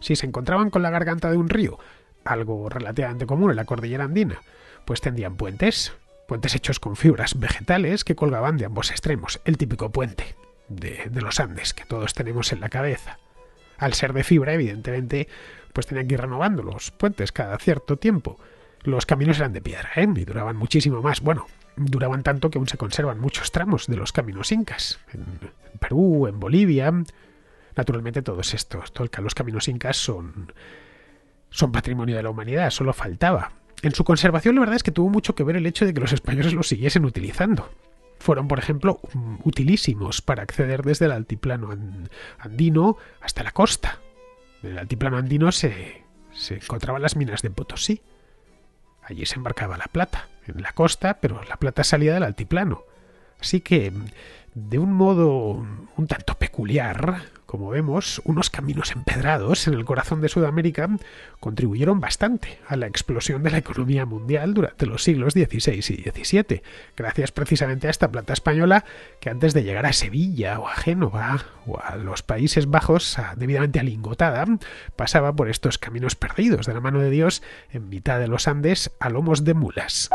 Si se encontraban con la garganta de un río, algo relativamente común en la cordillera andina, pues tendían puentes, puentes hechos con fibras vegetales que colgaban de ambos extremos, el típico puente de, los Andes que todos tenemos en la cabeza. Al ser de fibra, evidentemente, pues tenían que ir renovando los puentes cada cierto tiempo. Los caminos eran de piedra, ¿eh? Y duraban muchísimo más. Bueno, duraban tanto que aún se conservan muchos tramos de los caminos incas. En Perú, en Bolivia. Naturalmente, todos estos, los caminos incas son, son patrimonio de la humanidad, solo faltaba. En su conservación la verdad es que tuvo mucho que ver el hecho de que los españoles lo siguiesen utilizando. Fueron, por ejemplo, utilísimos para acceder desde el altiplano andino hasta la costa. En el altiplano andino se, encontraban las minas de Potosí. Allí se embarcaba la plata, en la costa, pero la plata salía del altiplano. Así que, de un modo un tanto peculiar, como vemos, unos caminos empedrados en el corazón de Sudamérica contribuyeron bastante a la explosión de la economía mundial durante los siglos XVI y XVII, gracias precisamente a esta planta española que antes de llegar a Sevilla o a Génova o a los Países Bajos debidamente alingotada, pasaba por estos caminos perdidos de la mano de Dios en mitad de los Andes a lomos de mulas.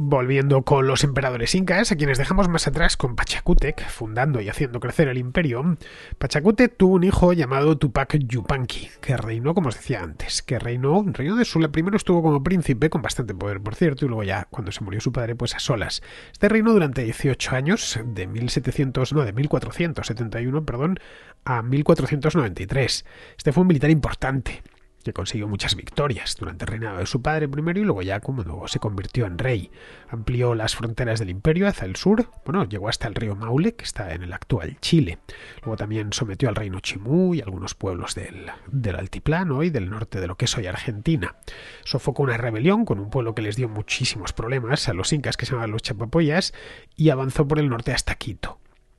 Volviendo con los emperadores incas, a quienes dejamos más atrás con Pachacútec, fundando y haciendo crecer el imperio, Pachacútec tuvo un hijo llamado Tupac Yupanqui, que reinó, como os decía antes, que reinó, Reino de Sula. Primero estuvo como príncipe, con bastante poder, por cierto, y luego ya, cuando se murió su padre, pues a solas. Este reinó durante 18 años, de de 1471, perdón, a 1493. Este fue un militar importante que consiguió muchas victorias durante el reinado de su padre primero y luego ya como luego se convirtió en rey. Amplió las fronteras del imperio hacia el sur, bueno, llegó hasta el río Maule, que está en el actual Chile. Luego también sometió al reino Chimú y algunos pueblos del, del altiplano y del norte de lo que es hoy Argentina. Sofocó una rebelión con un pueblo que les dio muchísimos problemas a los incas que se llamaban los Chapapoyas y avanzó por el norte hasta Quito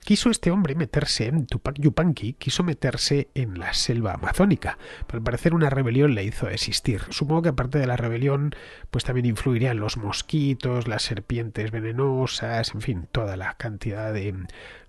quiso este hombre meterse, en Tupac Yupanqui, quiso meterse en la selva amazónica, pero al parecer una rebelión le hizo existir. Supongo que aparte de la rebelión, pues también influirían los mosquitos, las serpientes venenosas, en fin, toda la cantidad de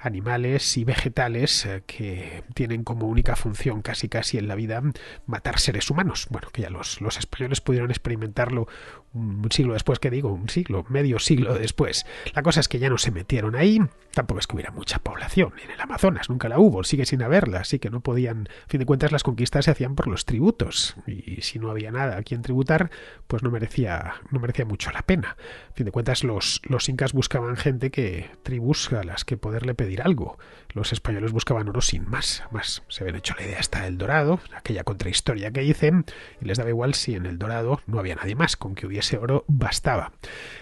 animales y vegetales eh, que tienen como única función casi casi en la vida matar seres humanos. Bueno, que ya los, los españoles pudieron experimentarlo un siglo después, que digo, un siglo, medio siglo después. La cosa es que ya no se metieron ahí, tampoco es que hubiera mucha población. En el Amazonas nunca la hubo, sigue sin haberla, así que no podían, a fin de cuentas las conquistas se hacían por los tributos y si no había nada a quien tributar, pues no merecía, no merecía mucho la pena. A fin de cuentas los, los incas buscaban gente que tribus a las que poderle pedir algo. Los españoles buscaban oro sin más, más se habían hecho la idea hasta El Dorado, aquella contrahistoria que dicen, y les daba igual si en El Dorado no había nadie más, con que hubiese oro bastaba.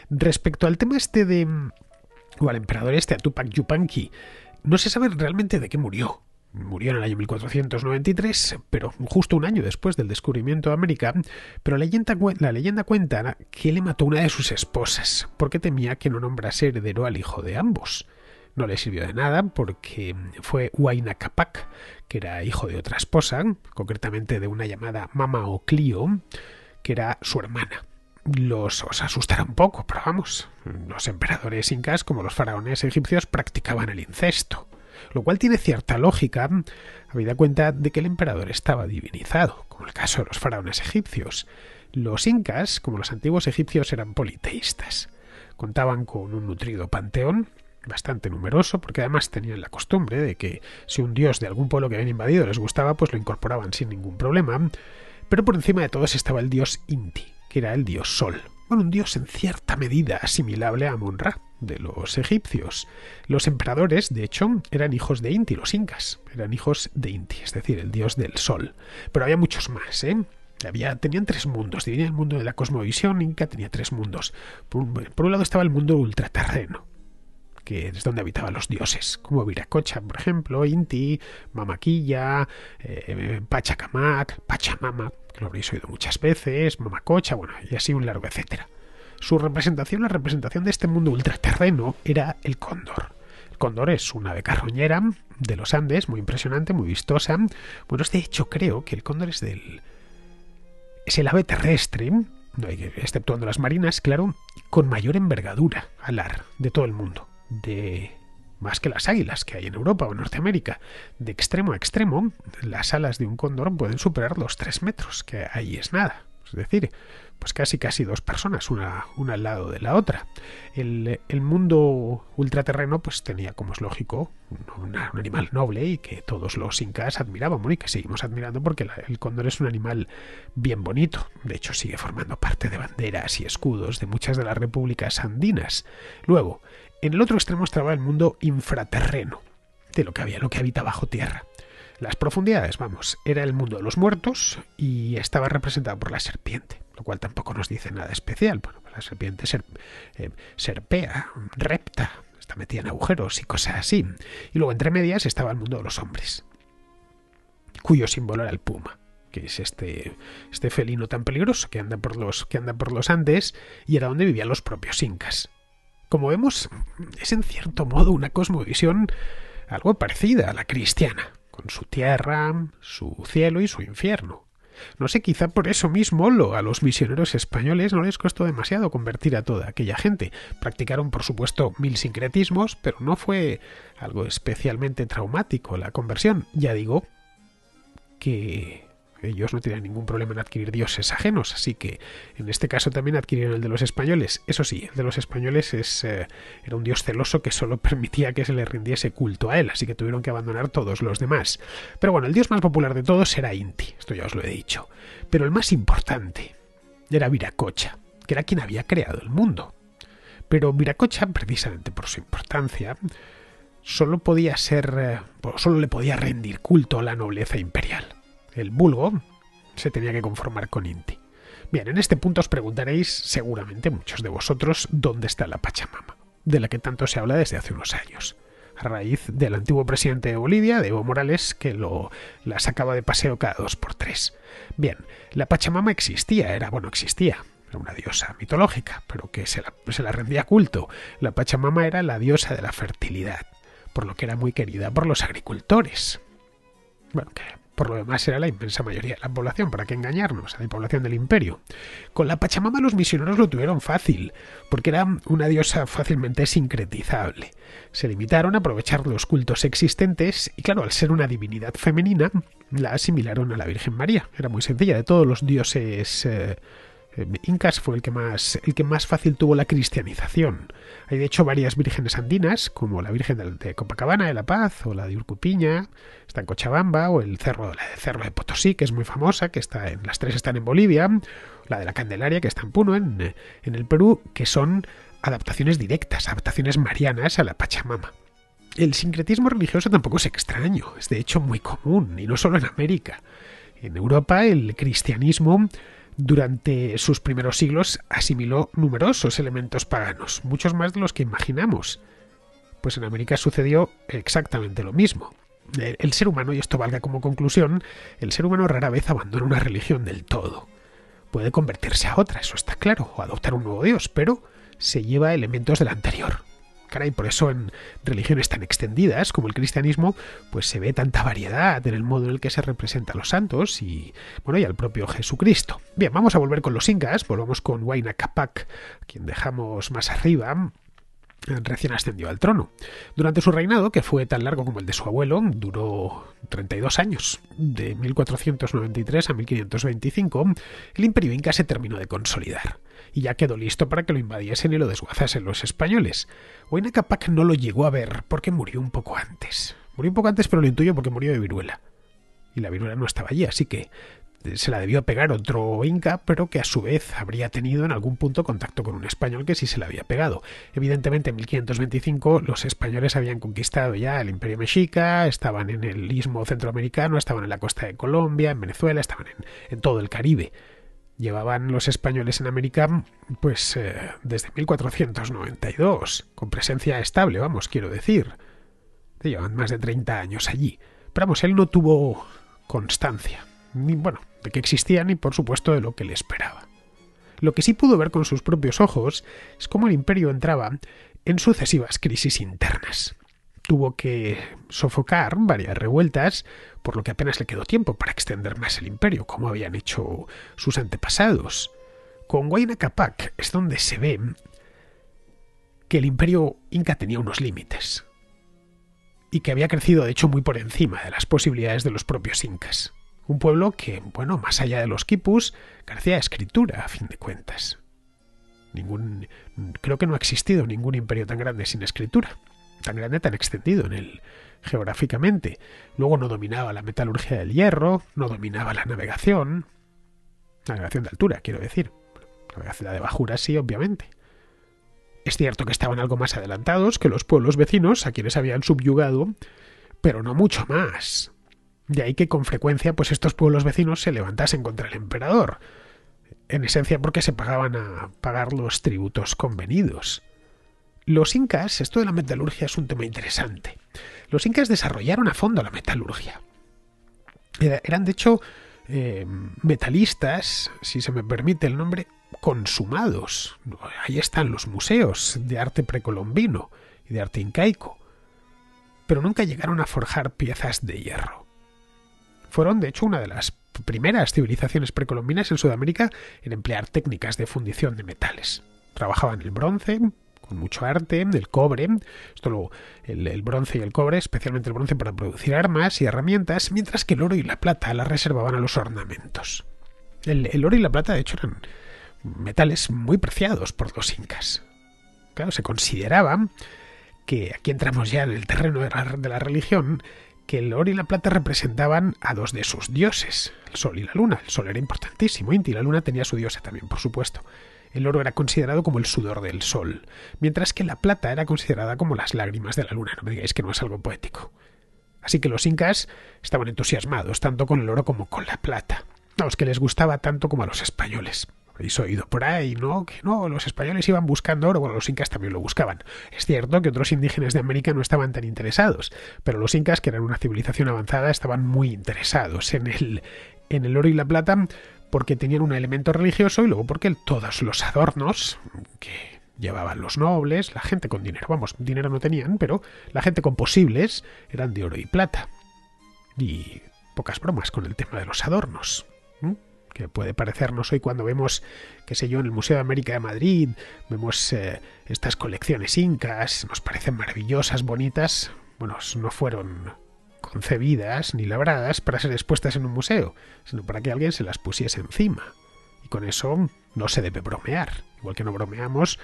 Respecto al tema este de o al emperador este, a Tupac Yupanqui. No se sabe realmente de qué murió. Murió en el año 1493, pero justo un año después del descubrimiento de América, pero la leyenda, cuenta que le mató una de sus esposas, porque temía que no nombrase heredero al hijo de ambos. No le sirvió de nada porque fue Huayna Capac, que era hijo de otra esposa, concretamente de una llamada Mama Oclio, que era su hermana los os asustará un poco, pero vamos, los emperadores incas como los faraones egipcios practicaban el incesto, lo cual tiene cierta lógica, habida cuenta de que el emperador estaba divinizado, como el caso de los faraones egipcios. Los incas, como los antiguos egipcios, eran politeístas. Contaban con un nutrido panteón, bastante numeroso, porque además tenían la costumbre de que si un dios de algún pueblo que habían invadido les gustaba, pues lo incorporaban sin ningún problema. Pero por encima de todos estaba el dios Inti, que era el dios Sol. Bueno, un dios en cierta medida asimilable a Monra de los egipcios. Los emperadores, de hecho, eran hijos de Inti, los incas, eran hijos de Inti, es decir, el dios del sol. Pero había muchos más, ¿eh? Había, tenían tres mundos. Tenía el mundo de la cosmovisión inca, tenía tres mundos. Por un, lado estaba el mundo ultraterreno, que es donde habitaban los dioses, como Viracocha, por ejemplo, Inti, Mamaquilla, eh, Pachacamac, Pachamama lo habréis oído muchas veces, mamacocha, bueno, y así un largo etcétera. Su representación, la representación de este mundo ultraterreno, era el cóndor. El cóndor es una ave carroñera de los Andes, muy impresionante, muy vistosa. Bueno, de hecho creo que el cóndor es del... es el ave terrestre, exceptuando las marinas, claro, con mayor envergadura alar de todo el mundo. De más que las águilas que hay en Europa o Norteamérica. De extremo a extremo, las alas de un cóndor pueden superar los 3 metros, que ahí es nada. Es decir, pues casi casi dos personas, una, al lado de la otra. El, mundo ultraterreno pues tenía, como es lógico, un animal noble y que todos los incas admirábamos y que seguimos admirando porque el cóndor es un animal bien bonito. De hecho, sigue formando parte de banderas y escudos de muchas de las repúblicas andinas. Luego, en el otro extremo estaba el mundo infraterreno, de lo que había, lo que habita bajo tierra. Las profundidades, vamos, era el mundo de los muertos y estaba representado por la serpiente, lo cual tampoco nos dice nada especial. Bueno, la serpiente eh, serpea, repta, está metida en agujeros y cosas así. Y luego entre medias estaba el mundo de los hombres, cuyo símbolo era el puma, que es este, este felino tan peligroso que anda por los, que anda por los Andes y era donde vivían los propios incas. Como vemos, es en cierto modo una cosmovisión algo parecida a la cristiana, con su tierra, su cielo y su infierno. No sé, quizá por eso mismo lo, a los misioneros españoles no les costó demasiado convertir a toda aquella gente. Practicaron, por supuesto, mil sincretismos, pero no fue algo especialmente traumático la conversión. Ya digo que ellos ¿eh? no tenían ningún problema en adquirir dioses ajenos, así que en este caso también adquirieron el de los españoles. Eso sí, el de los españoles es, eh, era un dios celoso que solo permitía que se le rindiese culto a él, así que tuvieron que abandonar todos los demás. Pero bueno, el dios más popular de todos era Inti, esto ya os lo he dicho. Pero el más importante era Viracocha, que era quien había creado el mundo. Pero Viracocha, precisamente por su importancia, solo podía ser, eh, solo le podía rendir culto a la nobleza imperial el vulgo, se tenía que conformar con Inti. Bien, en este punto os preguntaréis seguramente muchos de vosotros dónde está la Pachamama, de la que tanto se habla desde hace unos años, a raíz del antiguo presidente de Bolivia, Evo Morales, que lo, la sacaba de paseo cada dos por tres. Bien, la Pachamama existía, era, bueno, existía, era una diosa mitológica, pero que se la, se la rendía culto. La Pachamama era la diosa de la fertilidad, por lo que era muy querida por los agricultores. Bueno, que por lo demás era la inmensa mayoría de la población, ¿para qué engañarnos? la población del imperio. Con la Pachamama los misioneros lo tuvieron fácil, porque era una diosa fácilmente sincretizable. Se limitaron a aprovechar los cultos existentes y claro, al ser una divinidad femenina, la asimilaron a la Virgen María. Era muy sencilla, de todos los dioses... Eh, eh, Incas fue el que, más, el que más fácil tuvo la cristianización. Hay de hecho varias vírgenes andinas, como la Virgen de Copacabana de La Paz o la de Urcupiña, está en Cochabamba, o el cerro, la de Cerro de Potosí, que es muy famosa, que está en, las tres están en Bolivia, la de la Candelaria, que está en Puno, en, en el Perú, que son adaptaciones directas, adaptaciones marianas a la Pachamama. El sincretismo religioso tampoco es extraño, es de hecho muy común, y no solo en América. En Europa el cristianismo durante sus primeros siglos asimiló numerosos elementos paganos, muchos más de los que imaginamos. Pues en América sucedió exactamente lo mismo. El ser humano, y esto valga como conclusión, el ser humano rara vez abandona una religión del todo. Puede convertirse a otra, eso está claro, o adoptar un nuevo dios, pero se lleva elementos del anterior y por eso en religiones tan extendidas como el cristianismo, pues se ve tanta variedad en el modo en el que se representa a los santos y, bueno, y al propio Jesucristo. Bien, vamos a volver con los incas, volvamos con Huayna Capac, quien dejamos más arriba, recién ascendió al trono. Durante su reinado, que fue tan largo como el de su abuelo, duró 32 años, de 1493 a 1525, el imperio inca se terminó de consolidar y ya quedó listo para que lo invadiesen y lo desguazasen los españoles. Huayna Capac no lo llegó a ver porque murió un poco antes. Murió un poco antes, pero lo intuyo porque murió de viruela. Y la viruela no estaba allí, así que se la debió pegar otro inca, pero que a su vez habría tenido en algún punto contacto con un español que sí se la había pegado. Evidentemente, en 1525 los españoles habían conquistado ya el Imperio Mexica, estaban en el istmo centroamericano, estaban en la costa de Colombia, en Venezuela, estaban en, todo el Caribe. Llevaban los españoles en América, pues eh, desde 1492, con presencia estable, vamos, quiero decir. Llevaban más de 30 años allí. Pero vamos, él no tuvo constancia bueno, de que existían y por supuesto de lo que le esperaba. Lo que sí pudo ver con sus propios ojos es cómo el imperio entraba en sucesivas crisis internas. Tuvo que sofocar varias revueltas, por lo que apenas le quedó tiempo para extender más el imperio, como habían hecho sus antepasados. Con Huayna Capac es donde se ve que el imperio inca tenía unos límites y que había crecido de hecho muy por encima de las posibilidades de los propios incas. Un pueblo que, bueno, más allá de los quipus, carecía de escritura, a fin de cuentas. Ningún, creo que no ha existido ningún imperio tan grande sin escritura, tan grande, tan extendido en el, geográficamente. Luego no dominaba la metalurgia del hierro, no dominaba la navegación, navegación de altura, quiero decir. La de bajura sí, obviamente. Es cierto que estaban algo más adelantados que los pueblos vecinos a quienes habían subyugado, pero no mucho más. De ahí que con frecuencia pues estos pueblos vecinos se levantasen contra el emperador, en esencia porque se pagaban a pagar los tributos convenidos. Los incas, esto de la metalurgia es un tema interesante. Los incas desarrollaron a fondo la metalurgia. Eran de hecho eh, metalistas, si se me permite el nombre, consumados. Ahí están los museos de arte precolombino y de arte incaico, pero nunca llegaron a forjar piezas de hierro. Fueron, de hecho, una de las primeras civilizaciones precolombinas en Sudamérica en emplear técnicas de fundición de metales. Trabajaban el bronce, con mucho arte, el cobre, el, bronce y el cobre, especialmente el bronce para producir armas y herramientas, mientras que el oro y la plata las reservaban a los ornamentos. El, oro y la plata, de hecho, eran metales muy preciados por los incas. Claro, se consideraba que aquí entramos ya en el terreno de la religión, que el oro y la plata representaban a dos de sus dioses, el sol y la luna. El sol era importantísimo, Inti, y la luna tenía su diosa también, por supuesto. El oro era considerado como el sudor del sol, mientras que la plata era considerada como las lágrimas de la luna. No me digáis que no es algo poético. Así que los incas estaban entusiasmados tanto con el oro como con la plata. A los que les gustaba tanto como a los españoles habéis oído por ahí, ¿no? Que no, los españoles iban buscando oro, bueno, los incas también lo buscaban. Es cierto que otros indígenas de América no estaban tan interesados, pero los incas, que eran una civilización avanzada, estaban muy interesados en el, en el oro y la plata porque tenían un elemento religioso y luego porque todos los adornos que llevaban los nobles, la gente con dinero, vamos, dinero no tenían, pero la gente con posibles eran de oro y plata. Y pocas bromas con el tema de los adornos que puede parecernos hoy cuando vemos, qué sé yo, en el Museo de América de Madrid, vemos eh, estas colecciones incas, nos parecen maravillosas, bonitas. Bueno, no fueron concebidas ni labradas para ser expuestas en un museo, sino para que alguien se las pusiese encima. Y con eso no se debe bromear, igual que no bromeamos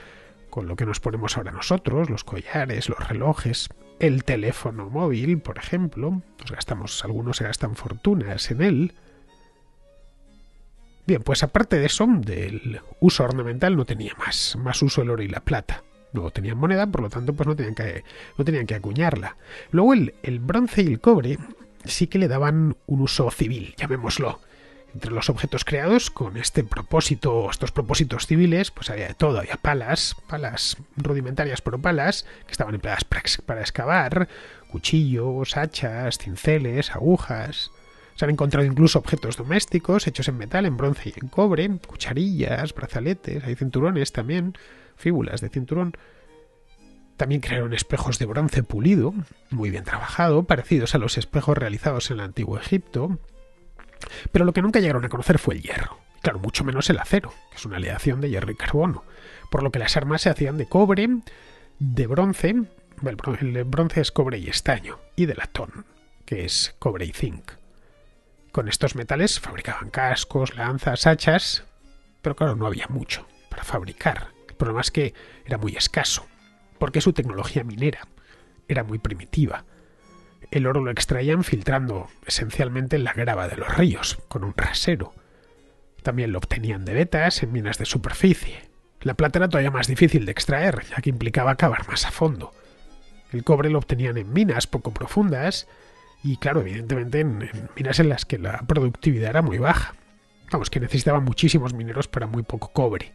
con lo que nos ponemos ahora nosotros, los collares, los relojes, el teléfono móvil, por ejemplo, nos gastamos, algunos se gastan fortunas en él, Bien, pues aparte de eso, del uso ornamental no tenía más, más uso el oro y la plata. Luego tenían moneda, por lo tanto, pues no tenían que, no tenían que acuñarla. Luego el, el bronce y el cobre sí que le daban un uso civil, llamémoslo. Entre los objetos creados con este propósito, estos propósitos civiles, pues había de todo. Había palas, palas rudimentarias pero palas, que estaban empleadas para excavar, cuchillos, hachas, cinceles, agujas. Se han encontrado incluso objetos domésticos hechos en metal, en bronce y en cobre, cucharillas, brazaletes, hay cinturones también, fíbulas de cinturón. También crearon espejos de bronce pulido, muy bien trabajado, parecidos a los espejos realizados en el antiguo Egipto. Pero lo que nunca llegaron a conocer fue el hierro, claro, mucho menos el acero, que es una aleación de hierro y carbono, por lo que las armas se hacían de cobre, de bronce, el bronce es cobre y estaño, y de latón, que es cobre y zinc. Con estos metales fabricaban cascos, lanzas, hachas, pero claro, no había mucho para fabricar. El problema es que era muy escaso, porque su tecnología minera era muy primitiva. El oro lo extraían filtrando esencialmente en la grava de los ríos, con un rasero. También lo obtenían de vetas en minas de superficie. La plata era todavía más difícil de extraer, ya que implicaba cavar más a fondo. El cobre lo obtenían en minas poco profundas y claro, evidentemente en, minas en las que la productividad era muy baja. Vamos, que necesitaban muchísimos mineros para muy poco cobre.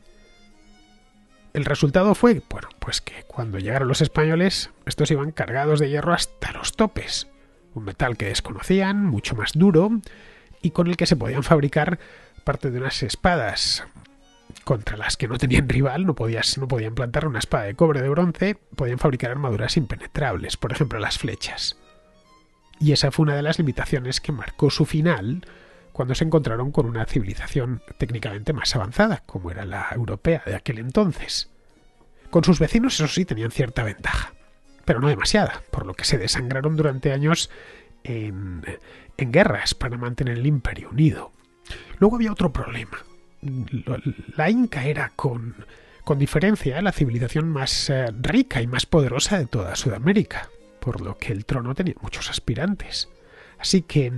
El resultado fue, bueno, pues que cuando llegaron los españoles, estos iban cargados de hierro hasta los topes, un metal que desconocían, mucho más duro, y con el que se podían fabricar parte de unas espadas contra las que no tenían rival, no, no podían plantar una espada de cobre de bronce, podían fabricar armaduras impenetrables, por ejemplo las flechas. Y esa fue una de las limitaciones que marcó su final cuando se encontraron con una civilización técnicamente más avanzada, como era la europea de aquel entonces. Con sus vecinos, eso sí, tenían cierta ventaja, pero no demasiada, por lo que se desangraron durante años en, en guerras para mantener el imperio unido. Luego había otro problema. La Inca era con, con diferencia la civilización más eh, rica y más poderosa de toda Sudamérica por lo que el trono tenía muchos aspirantes. Así que,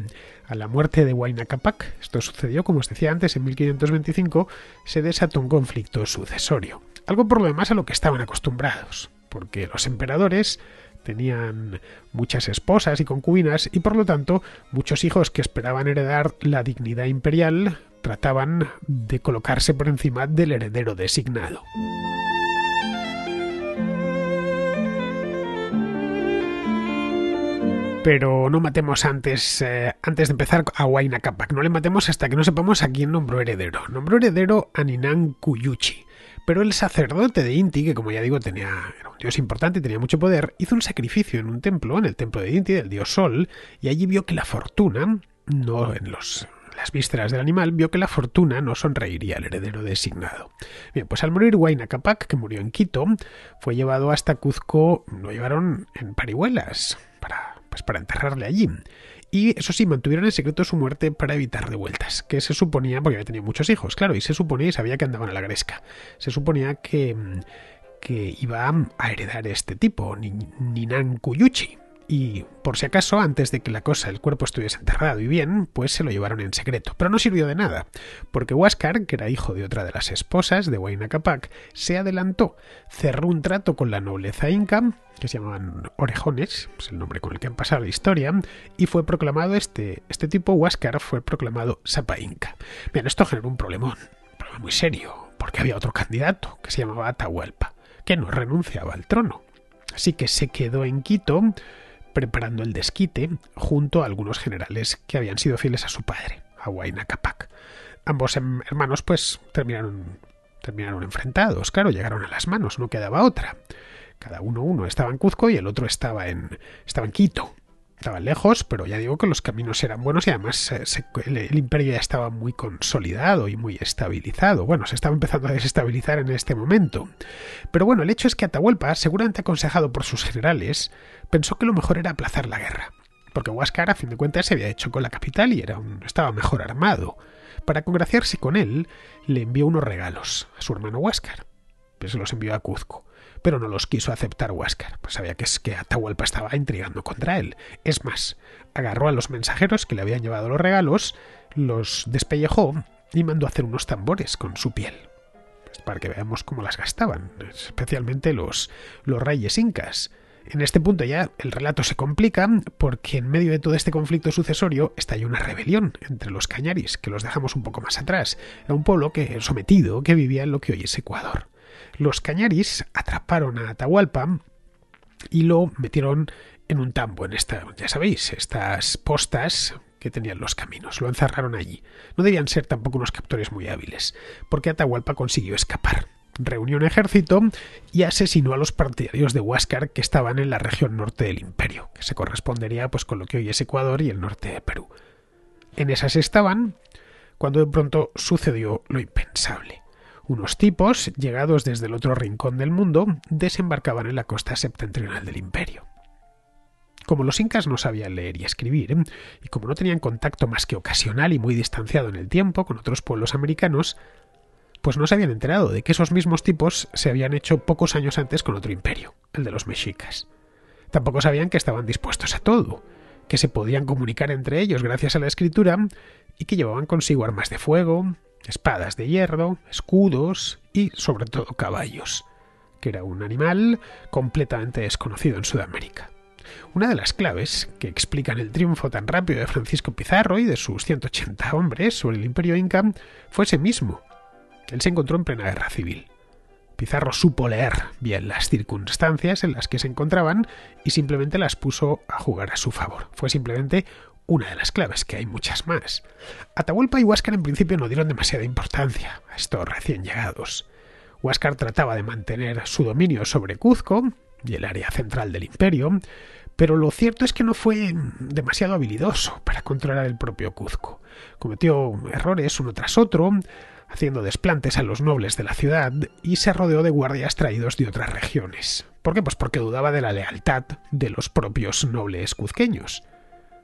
a la muerte de Huayna Capac, esto sucedió, como os decía antes, en 1525, se desató un conflicto sucesorio. Algo por lo demás a lo que estaban acostumbrados, porque los emperadores tenían muchas esposas y concubinas y por lo tanto muchos hijos que esperaban heredar la dignidad imperial trataban de colocarse por encima del heredero designado. pero no matemos antes, eh, antes de empezar a Huayna Capac. No le matemos hasta que no sepamos a quién nombró heredero. Nombró heredero a Ninan Kuyuchi. Pero el sacerdote de Inti, que como ya digo tenía, era un dios importante y tenía mucho poder, hizo un sacrificio en un templo, en el templo de Inti, del dios Sol, y allí vio que la fortuna, no en los las vísceras del animal, vio que la fortuna no sonreiría al heredero designado. Bien, pues al morir Huayna Capac, que murió en Quito, fue llevado hasta Cuzco, lo llevaron en parihuelas para pues para enterrarle allí. Y eso sí, mantuvieron en secreto su muerte para evitar revueltas, que se suponía, porque había tenido muchos hijos, claro, y se suponía y sabía que andaban a la gresca. Se suponía que, que iba a heredar este tipo, Ninan Kuyuchi. Y por si acaso, antes de que la cosa, el cuerpo estuviese enterrado y bien, pues se lo llevaron en secreto. Pero no sirvió de nada, porque Huáscar, que era hijo de otra de las esposas de Huayna Capac, se adelantó, cerró un trato con la nobleza inca que se llamaban orejones, es el nombre con el que han pasado la historia, y fue proclamado este, este tipo Huáscar fue proclamado Sapa Inca. Bien, esto generó un problemón, un problema muy serio, porque había otro candidato que se llamaba Atahualpa, que no renunciaba al trono. Así que se quedó en Quito preparando el desquite junto a algunos generales que habían sido fieles a su padre, a Huayna Capac. Ambos em, hermanos pues terminaron terminaron enfrentados, claro, llegaron a las manos, no quedaba otra cada uno uno. Estaba en Cuzco y el otro estaba en, estaba en Quito. Estaban lejos, pero ya digo que los caminos eran buenos y además eh, el, imperio ya estaba muy consolidado y muy estabilizado. Bueno, se estaba empezando a desestabilizar en este momento. Pero bueno, el hecho es que Atahualpa, seguramente aconsejado por sus generales, pensó que lo mejor era aplazar la guerra. Porque Huáscar, a fin de cuentas, se había hecho con la capital y era estaba mejor armado. Para congraciarse con él, le envió unos regalos a su hermano Huáscar. Pues se los envió a Cuzco pero no los quiso aceptar Huáscar, pues sabía que, Atahualpa estaba intrigando contra él. Es más, agarró a los mensajeros que le habían llevado los regalos, los despellejó y mandó hacer unos tambores con su piel, pues para que veamos cómo las gastaban, especialmente los, los reyes incas. En este punto ya el relato se complica porque en medio de todo este conflicto sucesorio estalló una rebelión entre los cañaris, que los dejamos un poco más atrás. Era un pueblo que sometido que vivía en lo que hoy es Ecuador. Los cañaris atraparon a Atahualpa y lo metieron en un tambo, en esta, ya sabéis, estas postas que tenían los caminos. Lo encerraron allí. No debían ser tampoco unos captores muy hábiles, porque Atahualpa consiguió escapar. Reunió un ejército y asesinó a los partidarios de Huáscar que estaban en la región norte del imperio, que se correspondería pues con lo que hoy es Ecuador y el norte de Perú. En esas estaban cuando de pronto sucedió lo impensable. Unos tipos, llegados desde el otro rincón del mundo, desembarcaban en la costa septentrional del imperio. Como los incas no sabían leer y escribir, y como no tenían contacto más que ocasional y muy distanciado en el tiempo con otros pueblos americanos, pues no se habían enterado de que esos mismos tipos se habían hecho pocos años antes con otro imperio, el de los mexicas. Tampoco sabían que estaban dispuestos a todo, que se podían comunicar entre ellos gracias a la escritura y que llevaban consigo armas de fuego, espadas de hierro, escudos y sobre todo caballos, que era un animal completamente desconocido en Sudamérica. Una de las claves que explican el triunfo tan rápido de Francisco Pizarro y de sus 180 hombres sobre el imperio inca fue ese mismo. Él se encontró en plena guerra civil. Pizarro supo leer bien las circunstancias en las que se encontraban y simplemente las puso a jugar a su favor. Fue simplemente una de las claves, que hay muchas más. Atahualpa y Huáscar en principio no dieron demasiada importancia a estos recién llegados. Huáscar trataba de mantener su dominio sobre Cuzco y el área central del imperio, pero lo cierto es que no fue demasiado habilidoso para controlar el propio Cuzco. Cometió errores uno tras otro, haciendo desplantes a los nobles de la ciudad y se rodeó de guardias traídos de otras regiones. ¿Por qué? Pues porque dudaba de la lealtad de los propios nobles cuzqueños.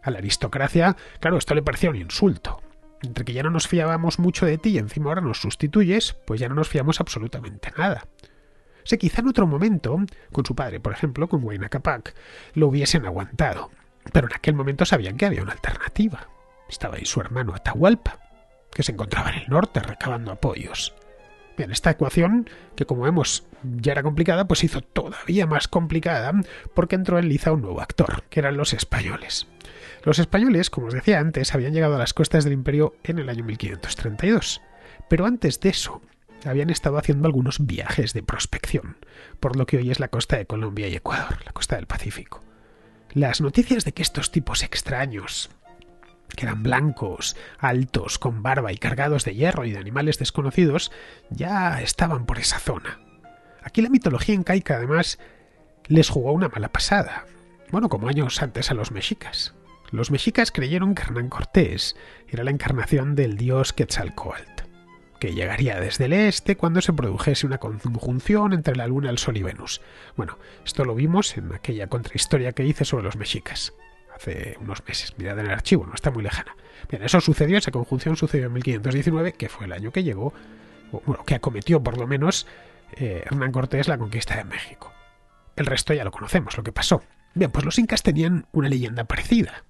A la aristocracia, claro, esto le parecía un insulto. Entre que ya no nos fiábamos mucho de ti y encima ahora nos sustituyes, pues ya no nos fiamos absolutamente nada. sé quizá en otro momento, con su padre, por ejemplo, con Huayna Capac, lo hubiesen aguantado. Pero en aquel momento sabían que había una alternativa. Estaba ahí su hermano Atahualpa, que se encontraba en el norte recabando apoyos. Bien, esta ecuación, que como vemos ya era complicada, pues se hizo todavía más complicada porque entró en liza un nuevo actor, que eran los españoles. Los españoles, como os decía antes, habían llegado a las costas del imperio en el año 1532, pero antes de eso habían estado haciendo algunos viajes de prospección, por lo que hoy es la costa de Colombia y Ecuador, la costa del Pacífico. Las noticias de que estos tipos extraños, que eran blancos, altos, con barba y cargados de hierro y de animales desconocidos, ya estaban por esa zona. Aquí la mitología incaica, además, les jugó una mala pasada, bueno, como años antes a los mexicas. Los mexicas creyeron que Hernán Cortés era la encarnación del dios Quetzalcoatl, que llegaría desde el este cuando se produjese una conjunción entre la luna, el sol y Venus. Bueno, esto lo vimos en aquella contrahistoria que hice sobre los mexicas hace unos meses. Mirad en el archivo, no está muy lejana. Bien, eso sucedió, esa conjunción sucedió en 1519, que fue el año que llegó, bueno, que acometió por lo menos eh, Hernán Cortés la conquista de México. El resto ya lo conocemos, lo que pasó. Bien, pues los incas tenían una leyenda parecida,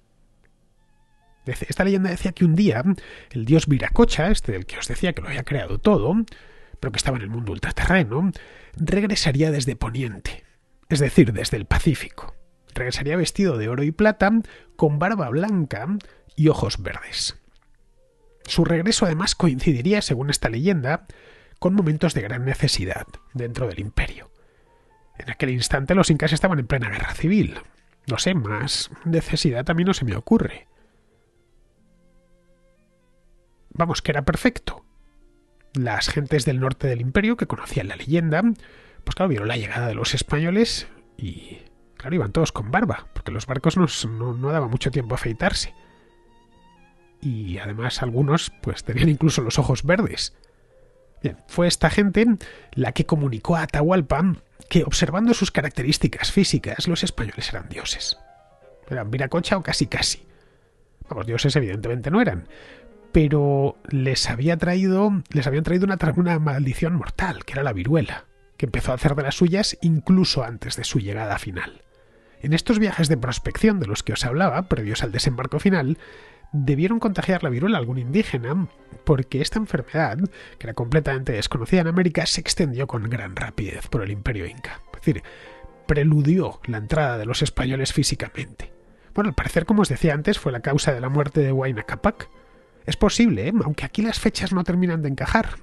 esta leyenda decía que un día el dios Viracocha, este del que os decía que lo había creado todo, pero que estaba en el mundo ultraterreno, regresaría desde Poniente, es decir, desde el Pacífico. Regresaría vestido de oro y plata, con barba blanca y ojos verdes. Su regreso además coincidiría, según esta leyenda, con momentos de gran necesidad dentro del imperio. En aquel instante los incas estaban en plena guerra civil. No sé, más necesidad a mí no se me ocurre vamos, que era perfecto. Las gentes del norte del imperio que conocían la leyenda, pues claro, vieron la llegada de los españoles y, claro, iban todos con barba, porque los barcos no, no daba mucho tiempo a afeitarse. Y además algunos, pues tenían incluso los ojos verdes. Bien, fue esta gente la que comunicó a Atahualpa que observando sus características físicas, los españoles eran dioses. Eran viracocha o casi casi. Vamos, dioses evidentemente no eran, pero les había traído, les habían traído una, maldición mortal, que era la viruela, que empezó a hacer de las suyas incluso antes de su llegada final. En estos viajes de prospección de los que os hablaba, previos al desembarco final, debieron contagiar la viruela a algún indígena, porque esta enfermedad, que era completamente desconocida en América, se extendió con gran rapidez por el imperio inca. Es decir, preludió la entrada de los españoles físicamente. Bueno, al parecer, como os decía antes, fue la causa de la muerte de Huayna Capac, es posible, ¿eh? aunque aquí las fechas no terminan de encajar.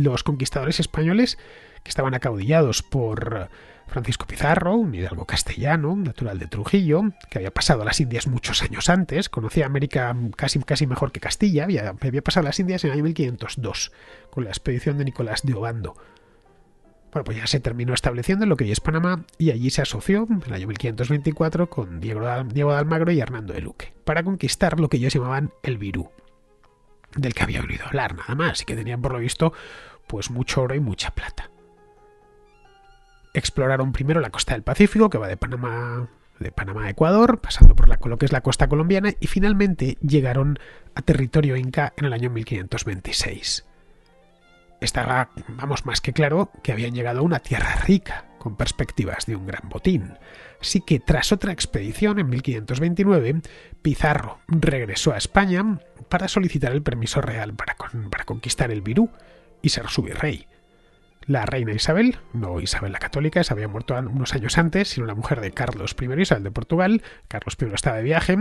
Los conquistadores españoles, que estaban acaudillados por Francisco Pizarro, un hidalgo castellano, natural de Trujillo, que había pasado a las Indias muchos años antes, conocía América casi, casi mejor que Castilla, había, había pasado a las Indias en el año 1502, con la expedición de Nicolás de Obando. Bueno, pues ya se terminó estableciendo en lo que hoy es Panamá y allí se asoció en el año 1524 con Diego de Almagro y Hernando de Luque para conquistar lo que ellos llamaban el Virú, del que había oído hablar nada más y que tenían por lo visto pues mucho oro y mucha plata. Exploraron primero la costa del Pacífico que va de Panamá de Panamá a Ecuador, pasando por la, lo que es la costa colombiana y finalmente llegaron a territorio inca en el año 1526. Estaba, vamos, más que claro que habían llegado a una tierra rica, con perspectivas de un gran botín. Así que tras otra expedición en 1529, Pizarro regresó a España para solicitar el permiso real para, conquistar el Virú y ser su virrey. La reina Isabel, no Isabel la católica, se había muerto unos años antes, sino la mujer de Carlos I, Isabel de Portugal, Carlos I estaba de viaje,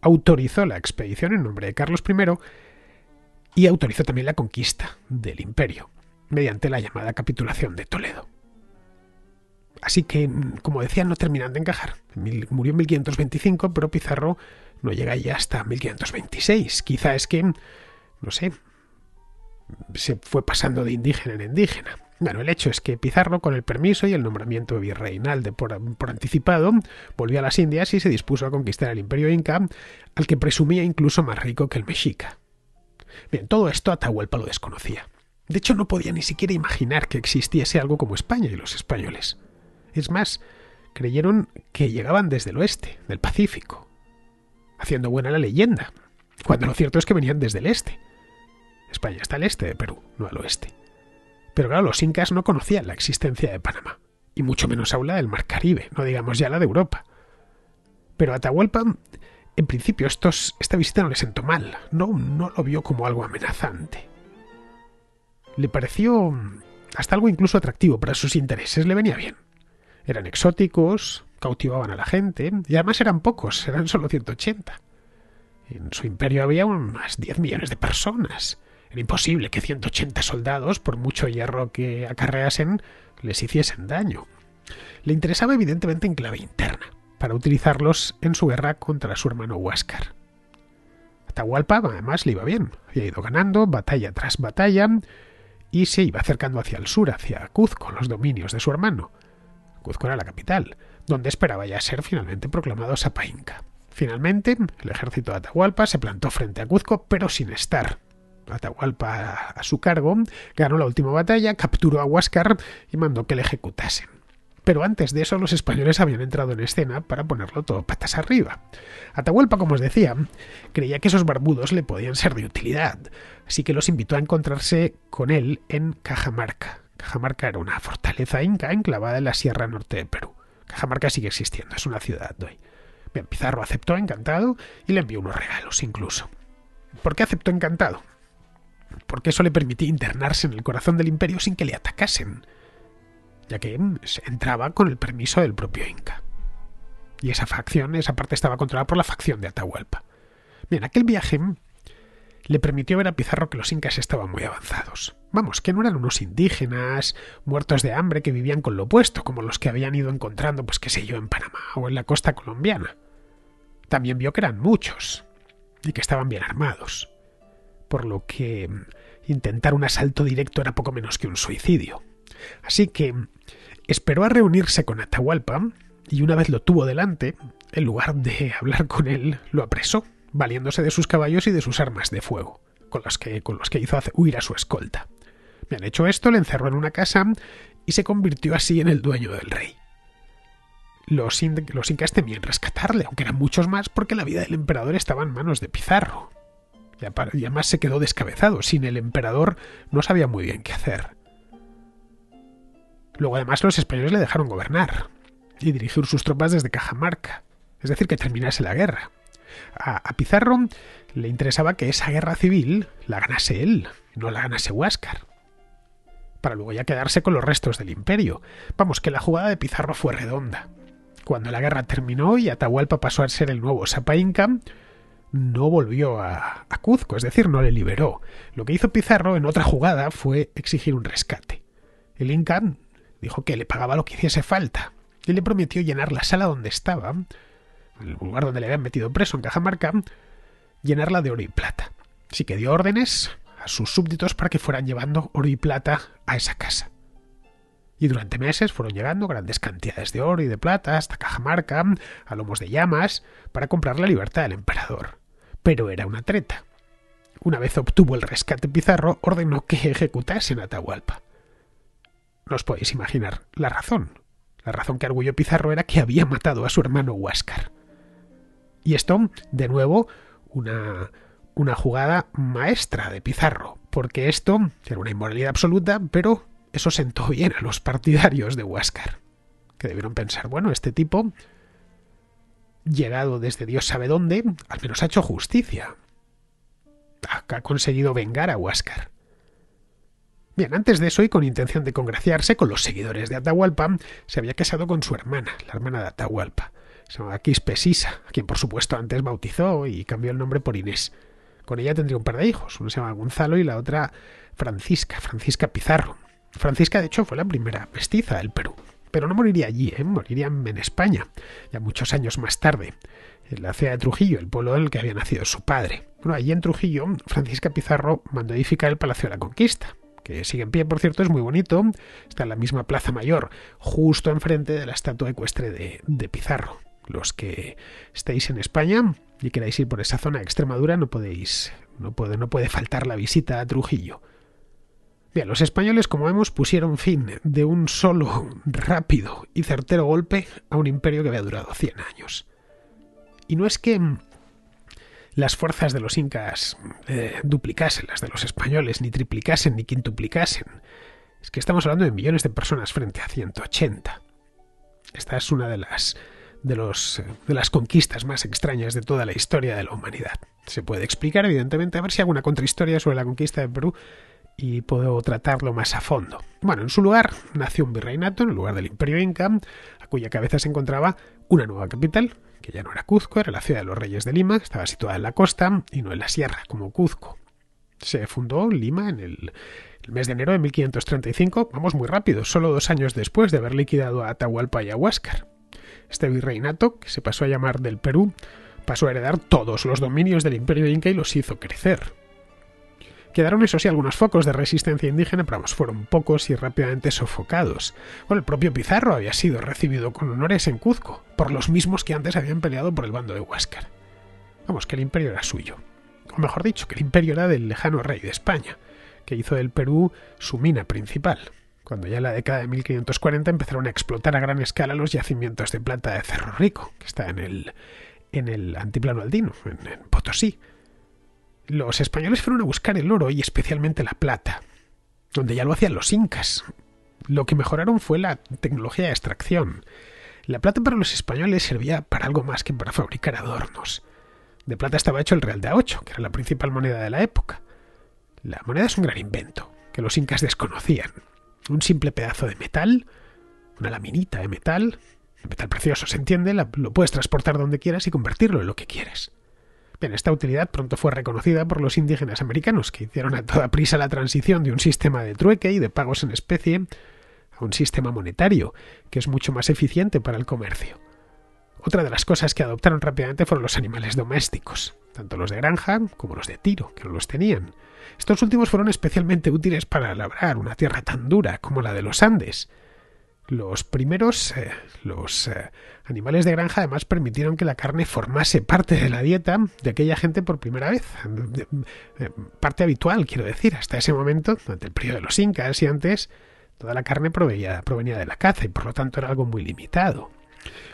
autorizó la expedición en nombre de Carlos I y autorizó también la conquista del imperio, mediante la llamada capitulación de Toledo. Así que, como decía, no terminan de encajar. Murió en 1525, pero Pizarro no llega ya hasta 1526. Quizá es que, no sé, se fue pasando de indígena en indígena. Bueno, el hecho es que Pizarro, con el permiso y el nombramiento virreinal de por, por, anticipado, volvió a las Indias y se dispuso a conquistar el imperio inca, al que presumía incluso más rico que el mexica. Bien, todo esto Atahualpa lo desconocía. De hecho, no podía ni siquiera imaginar que existiese algo como España y los españoles. Es más, creyeron que llegaban desde el oeste, del Pacífico, haciendo buena la leyenda, cuando lo cierto es que venían desde el este. España está al este de Perú, no al oeste. Pero claro, los incas no conocían la existencia de Panamá, y mucho menos habla del Mar Caribe, no digamos ya la de Europa. Pero Atahualpa, en principio, estos, esta visita no le sentó mal, no, no lo vio como algo amenazante. Le pareció hasta algo incluso atractivo para sus intereses, le venía bien. Eran exóticos, cautivaban a la gente y además eran pocos, eran solo 180. En su imperio había unas 10 millones de personas. Era imposible que 180 soldados, por mucho hierro que acarreasen, les hiciesen daño. Le interesaba evidentemente en clave interna, para utilizarlos en su guerra contra su hermano Huáscar. Atahualpa además le iba bien, había ido ganando batalla tras batalla y se iba acercando hacia el sur, hacia Cuzco, los dominios de su hermano. Cuzco era la capital, donde esperaba ya ser finalmente proclamado Inca. Finalmente, el ejército de Atahualpa se plantó frente a Cuzco, pero sin estar. Atahualpa, a su cargo, ganó la última batalla, capturó a Huáscar y mandó que le ejecutasen. Pero antes de eso los españoles habían entrado en escena para ponerlo todo patas arriba. Atahualpa, como os decía, creía que esos barbudos le podían ser de utilidad, así que los invitó a encontrarse con él en Cajamarca. Cajamarca era una fortaleza inca enclavada en la sierra norte de Perú. Cajamarca sigue existiendo, es una ciudad hoy. Bien, Pizarro aceptó encantado y le envió unos regalos incluso. ¿Por qué aceptó encantado? Porque eso le permitía internarse en el corazón del imperio sin que le atacasen, ya que mm, se entraba con el permiso del propio inca. Y esa facción, esa parte estaba controlada por la facción de Atahualpa. Bien, aquel viaje mm, le permitió ver a Pizarro que los incas estaban muy avanzados. Vamos, que no eran unos indígenas muertos de hambre que vivían con lo opuesto, como los que habían ido encontrando, pues qué sé yo, en Panamá o en la costa colombiana. También vio que eran muchos y que estaban bien armados, por lo que mm, intentar un asalto directo era poco menos que un suicidio. Así que mm, esperó a reunirse con Atahualpa y una vez lo tuvo delante, en lugar de hablar con él, lo apresó valiéndose de sus caballos y de sus armas de fuego, con las que, con los que hizo huir a su escolta. Bien, hecho esto, le encerró en una casa y se convirtió así en el dueño del rey. Los, los incas temían rescatarle, aunque eran muchos más, porque la vida del emperador estaba en manos de Pizarro. Y además se quedó descabezado. Sin el emperador no sabía muy bien qué hacer. Luego además los españoles le dejaron gobernar y dirigir sus tropas desde Cajamarca, es decir, que terminase la guerra. A, Pizarro le interesaba que esa guerra civil la ganase él, no la ganase Huáscar para luego ya quedarse con los restos del imperio. Vamos, que la jugada de Pizarro fue redonda. Cuando la guerra terminó y Atahualpa pasó a ser el nuevo Sapa no volvió a, Cuzco, es decir, no le liberó. Lo que hizo Pizarro en otra jugada fue exigir un rescate. El Inca dijo que le pagaba lo que hiciese falta y le prometió llenar la sala donde estaba el lugar donde le habían metido preso en Cajamarca, llenarla de oro y plata. Así que dio órdenes a sus súbditos para que fueran llevando oro y plata a esa casa. Y durante meses fueron llegando grandes cantidades de oro y de plata hasta Cajamarca, a lomos de llamas, para comprar la libertad del emperador. Pero era una treta. Una vez obtuvo el rescate Pizarro, ordenó que ejecutasen a Atahualpa. No os podéis imaginar la razón. La razón que arguyó Pizarro era que había matado a su hermano Huáscar. Y esto, de nuevo, una, una jugada maestra de Pizarro, porque esto era una inmoralidad absoluta, pero eso sentó bien a los partidarios de Huáscar, que debieron pensar, bueno, este tipo, llegado desde Dios sabe dónde, al menos ha hecho justicia. Ha conseguido vengar a Huáscar. Bien, antes de eso y con intención de congraciarse con los seguidores de Atahualpa, se había casado con su hermana, la hermana de Atahualpa. Quispe Quispesisa, a quien por supuesto antes bautizó y cambió el nombre por Inés. Con ella tendría un par de hijos, uno se llama Gonzalo y la otra Francisca, Francisca Pizarro. Francisca de hecho fue la primera mestiza del Perú, pero no moriría allí, ¿eh? moriría en España, ya muchos años más tarde, en la ciudad de Trujillo, el pueblo del que había nacido su padre. Bueno, allí en Trujillo, Francisca Pizarro mandó edificar el Palacio de la Conquista, que sigue en pie, por cierto, es muy bonito. Está en la misma Plaza Mayor, justo enfrente de la estatua ecuestre de Pizarro los que estáis en España y queráis ir por esa zona de Extremadura, no podéis, no puede, no puede faltar la visita a Trujillo. Bien, los españoles, como vemos, pusieron fin de un solo, rápido y certero golpe a un imperio que había durado 100 años. Y no es que las fuerzas de los incas eh, duplicasen las de los españoles, ni triplicasen, ni quintuplicasen. Es que estamos hablando de millones de personas frente a 180. Esta es una de las de, los, de las conquistas más extrañas de toda la historia de la humanidad. Se puede explicar, evidentemente, a ver si hago una contrahistoria sobre la conquista de Perú y puedo tratarlo más a fondo. Bueno, en su lugar nació un virreinato, en el lugar del imperio Inca, a cuya cabeza se encontraba una nueva capital, que ya no era Cuzco, era la ciudad de los reyes de Lima, que estaba situada en la costa y no en la sierra, como Cuzco. Se fundó Lima en el, mes de enero de 1535, vamos muy rápido, solo dos años después de haber liquidado a Atahualpa y a Huáscar. Este virreinato, que se pasó a llamar del Perú, pasó a heredar todos los dominios del imperio inca y los hizo crecer. Quedaron, eso sí, algunos focos de resistencia indígena, pero fueron pocos y rápidamente sofocados. Bueno, el propio Pizarro había sido recibido con honores en Cuzco, por los mismos que antes habían peleado por el bando de Huáscar. Vamos, que el imperio era suyo. O mejor dicho, que el imperio era del lejano rey de España, que hizo del Perú su mina principal cuando ya en la década de 1540 empezaron a explotar a gran escala los yacimientos de plata de Cerro Rico, que está en el, en el antiplano aldino, en, en Potosí. Los españoles fueron a buscar el oro y especialmente la plata, donde ya lo hacían los incas. Lo que mejoraron fue la tecnología de extracción. La plata para los españoles servía para algo más que para fabricar adornos. De plata estaba hecho el real de A8, que era la principal moneda de la época. La moneda es un gran invento, que los incas desconocían un simple pedazo de metal, una laminita de metal, el metal precioso, se entiende, lo puedes transportar donde quieras y convertirlo en lo que quieres. Bien, esta utilidad pronto fue reconocida por los indígenas americanos, que hicieron a toda prisa la transición de un sistema de trueque y de pagos en especie a un sistema monetario, que es mucho más eficiente para el comercio. Otra de las cosas que adoptaron rápidamente fueron los animales domésticos, tanto los de granja como los de tiro, que no los tenían. Estos últimos fueron especialmente útiles para labrar una tierra tan dura como la de los Andes. Los primeros, eh, los eh, animales de granja además permitieron que la carne formase parte de la dieta de aquella gente por primera vez, eh, parte habitual, quiero decir, hasta ese momento, durante el periodo de los incas y antes, toda la carne provenía de la caza y por lo tanto era algo muy limitado.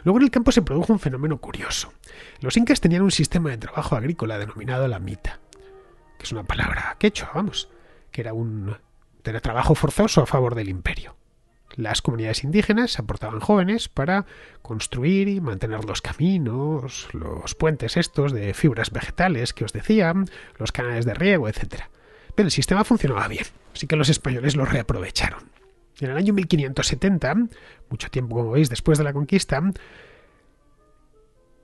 Luego en el campo se produjo un fenómeno curioso. Los incas tenían un sistema de trabajo agrícola denominado la mita que es una palabra quechua, vamos, que era un teletrabajo forzoso a favor del imperio. Las comunidades indígenas aportaban jóvenes para construir y mantener los caminos, los puentes estos de fibras vegetales que os decía, los canales de riego, etc. Pero el sistema funcionaba bien, así que los españoles lo reaprovecharon. En el año 1570, mucho tiempo como veis después de la conquista,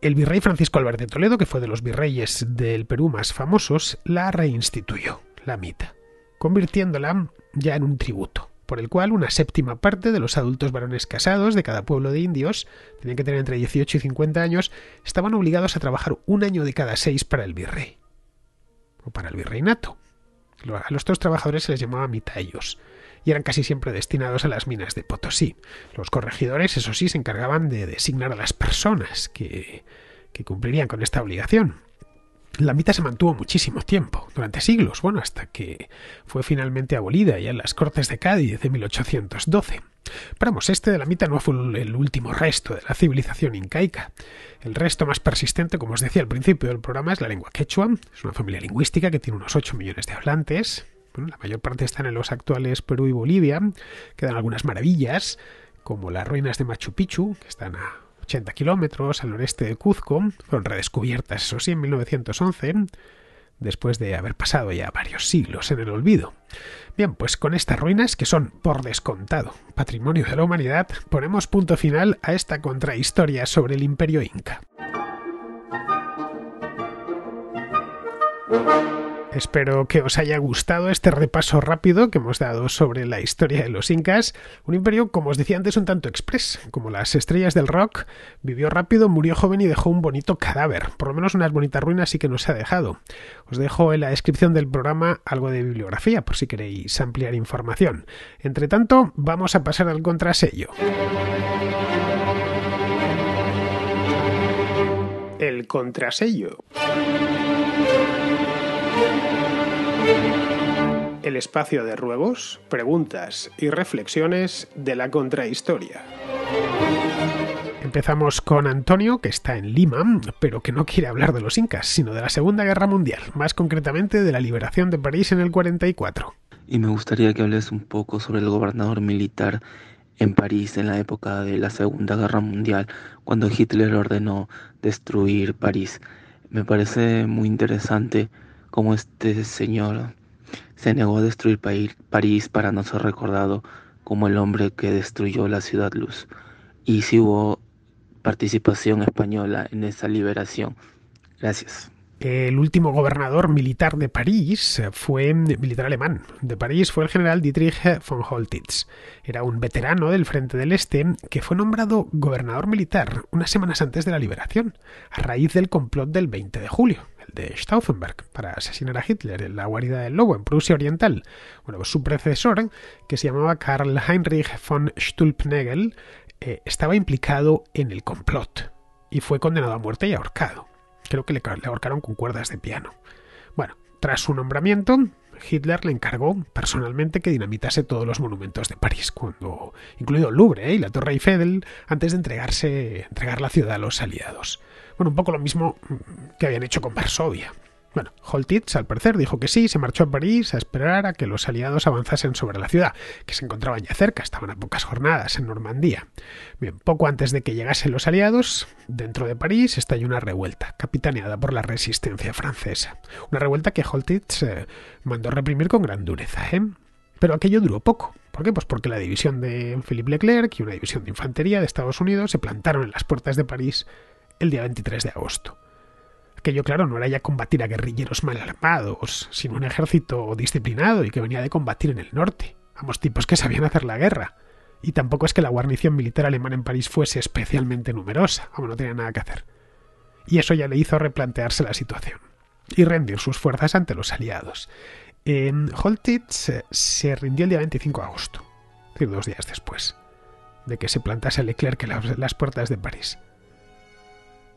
el virrey Francisco Álvarez de Toledo, que fue de los virreyes del Perú más famosos, la reinstituyó, la mita, convirtiéndola ya en un tributo, por el cual una séptima parte de los adultos varones casados de cada pueblo de indios, tenían que tener entre 18 y 50 años, estaban obligados a trabajar un año de cada seis para el virrey, o para el virreinato. A los dos trabajadores se les llamaba ellos y eran casi siempre destinados a las minas de Potosí. Los corregidores, eso sí, se encargaban de designar a las personas que, cumplirían con esta obligación. La mita se mantuvo muchísimo tiempo, durante siglos, bueno, hasta que fue finalmente abolida ya en las Cortes de Cádiz de 1812. Pero vamos, este de la mita no fue el último resto de la civilización incaica. El resto más persistente, como os decía al principio del programa, es la lengua quechua. Es una familia lingüística que tiene unos 8 millones de hablantes, la mayor parte están en los actuales Perú y Bolivia. Quedan algunas maravillas, como las ruinas de Machu Picchu, que están a 80 kilómetros al noreste de Cuzco. Fueron redescubiertas, eso sí, en 1911 después de haber pasado ya varios siglos en el olvido. Bien, pues con estas ruinas, que son por descontado patrimonio de la humanidad, ponemos punto final a esta contrahistoria sobre el imperio inca. Espero que os haya gustado este repaso rápido que hemos dado sobre la historia de los incas, un imperio, como os decía antes, un tanto express, como las estrellas del rock, vivió rápido, murió joven y dejó un bonito cadáver, por lo menos unas bonitas ruinas sí que nos ha dejado. Os dejo en la descripción del programa algo de bibliografía por si queréis ampliar información. Entre tanto, vamos a pasar al contrasello. El contrasello. el espacio de ruegos, preguntas y reflexiones de la contrahistoria. Empezamos con Antonio, que está en Lima, pero que no quiere hablar de los incas, sino de la Segunda Guerra Mundial, más concretamente de la liberación de París en el 44. Y me gustaría que hables un poco sobre el gobernador militar en París en la época de la Segunda Guerra Mundial, cuando Hitler ordenó destruir París. Me parece muy interesante cómo este señor se negó a destruir París para no ser recordado como el hombre que destruyó la ciudad luz. Y si hubo participación española en esa liberación. Gracias. El último gobernador militar de París fue militar alemán. De París fue el general Dietrich von Holtitz. Era un veterano del Frente del Este que fue nombrado gobernador militar unas semanas antes de la liberación, a raíz del complot del 20 de julio de Stauffenberg, para asesinar a Hitler en la guarida del lobo en Prusia Oriental. Bueno, pues su predecesor, que se llamaba Karl Heinrich von Stulpnegel, eh, estaba implicado en el complot y fue condenado a muerte y ahorcado. Creo que le, ahorcaron con cuerdas de piano. Bueno, tras su nombramiento, Hitler le encargó personalmente que dinamitase todos los monumentos de París, cuando, incluido el Louvre eh, y la Torre Eiffel, antes de entregarse, entregar la ciudad a los aliados. Bueno, un poco lo mismo que habían hecho con Varsovia. Bueno, Holtitz al parecer dijo que sí, se marchó a París a esperar a que los aliados avanzasen sobre la ciudad, que se encontraban ya cerca, estaban a pocas jornadas en Normandía. Bien, poco antes de que llegasen los aliados, dentro de París estalló una revuelta, capitaneada por la resistencia francesa. Una revuelta que Holtitz eh, mandó reprimir con gran dureza, ¿eh? Pero aquello duró poco. ¿Por qué? Pues porque la división de Philippe Leclerc y una división de infantería de Estados Unidos se plantaron en las puertas de París el día 23 de agosto. Aquello, claro, no era ya combatir a guerrilleros mal armados, sino un ejército disciplinado y que venía de combatir en el norte. Ambos tipos que sabían hacer la guerra. Y tampoco es que la guarnición militar alemana en París fuese especialmente numerosa, aunque no tenía nada que hacer. Y eso ya le hizo replantearse la situación y rendir sus fuerzas ante los aliados. En Holtitz eh, se rindió el día 25 de agosto, decir, dos días después de que se plantase Leclerc en las puertas de París.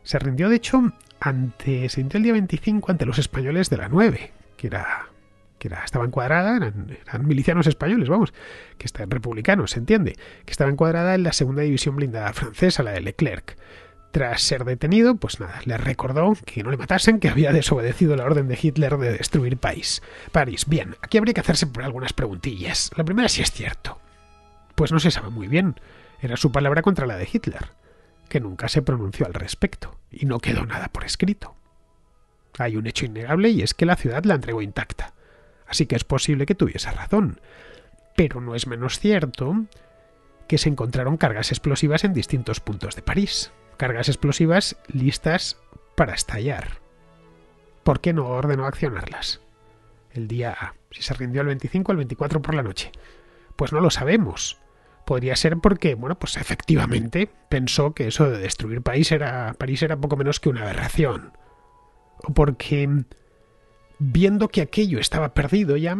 Se rindió, de hecho, ante, se rindió el día 25 ante los españoles de la 9, que era que era, estaba encuadrada, eran, eran, milicianos españoles, vamos, que están republicanos, se entiende, que estaba encuadrada en la segunda división blindada francesa, la de Leclerc. Tras ser detenido, pues nada, le recordó que no le matasen, que había desobedecido la orden de Hitler de destruir país. París. Bien, aquí habría que hacerse por algunas preguntillas. La primera si es cierto. Pues no se sabe muy bien. Era su palabra contra la de Hitler que nunca se pronunció al respecto, y no quedó nada por escrito. Hay un hecho innegable y es que la ciudad la entregó intacta, así que es posible que tuviese razón, pero no es menos cierto que se encontraron cargas explosivas en distintos puntos de París, cargas explosivas listas para estallar. ¿Por qué no ordenó accionarlas? El día A, si se rindió el 25 el 24 por la noche. Pues no lo sabemos podría ser porque, bueno, pues efectivamente pensó que eso de destruir París era, París era poco menos que una aberración. O porque, viendo que aquello estaba perdido ya,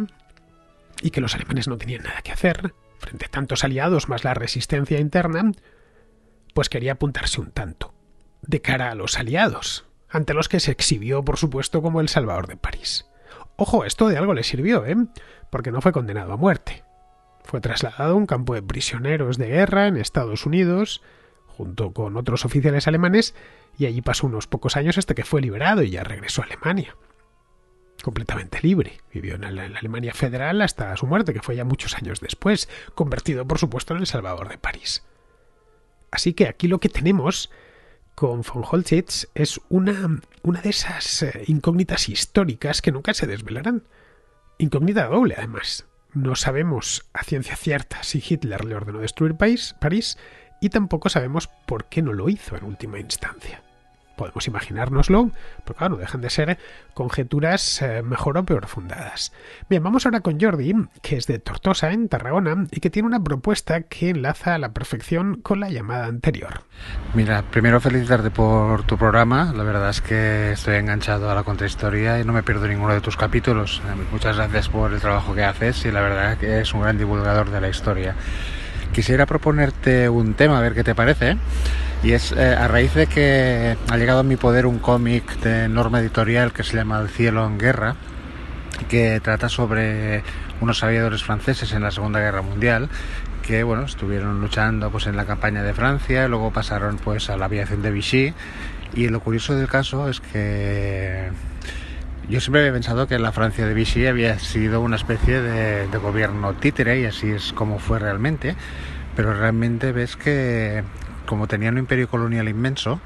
y que los alemanes no tenían nada que hacer, frente a tantos aliados más la resistencia interna, pues quería apuntarse un tanto, de cara a los aliados, ante los que se exhibió, por supuesto, como el Salvador de París. Ojo, esto de algo le sirvió, ¿eh? Porque no fue condenado a muerte. Fue trasladado a un campo de prisioneros de guerra en Estados Unidos, junto con otros oficiales alemanes, y allí pasó unos pocos años hasta que fue liberado y ya regresó a Alemania. Completamente libre. Vivió en la, Alemania federal hasta su muerte, que fue ya muchos años después, convertido por supuesto en el Salvador de París. Así que aquí lo que tenemos con von Holzitz es una, una de esas eh, incógnitas históricas que nunca se desvelarán. Incógnita doble, además. No sabemos a ciencia cierta si Hitler le ordenó destruir París y tampoco sabemos por qué no lo hizo en última instancia podemos imaginárnoslo, pero claro, no dejan de ser conjeturas eh, mejor o peor fundadas. Bien, vamos ahora con Jordi, que es de Tortosa, en Tarragona, y que tiene una propuesta que enlaza a la perfección con la llamada anterior. Mira, primero felicitarte por tu programa, la verdad es que estoy enganchado a la contrahistoria y no me pierdo ninguno de tus capítulos. Eh, muchas gracias por el trabajo que haces y la verdad que es un gran divulgador de la historia quisiera proponerte un tema, a ver qué te parece. ¿eh? Y es eh, a raíz de que ha llegado a mi poder un cómic de enorme editorial que se llama El cielo en guerra, que trata sobre unos aviadores franceses en la Segunda Guerra Mundial que bueno, estuvieron luchando pues en la campaña de Francia, luego pasaron pues a la aviación de Vichy y lo curioso del caso es que yo siempre había pensado que la Francia de Vichy había sido una especie de, gobierno títere y así es como fue realmente, pero realmente ves que como tenía un imperio colonial inmenso,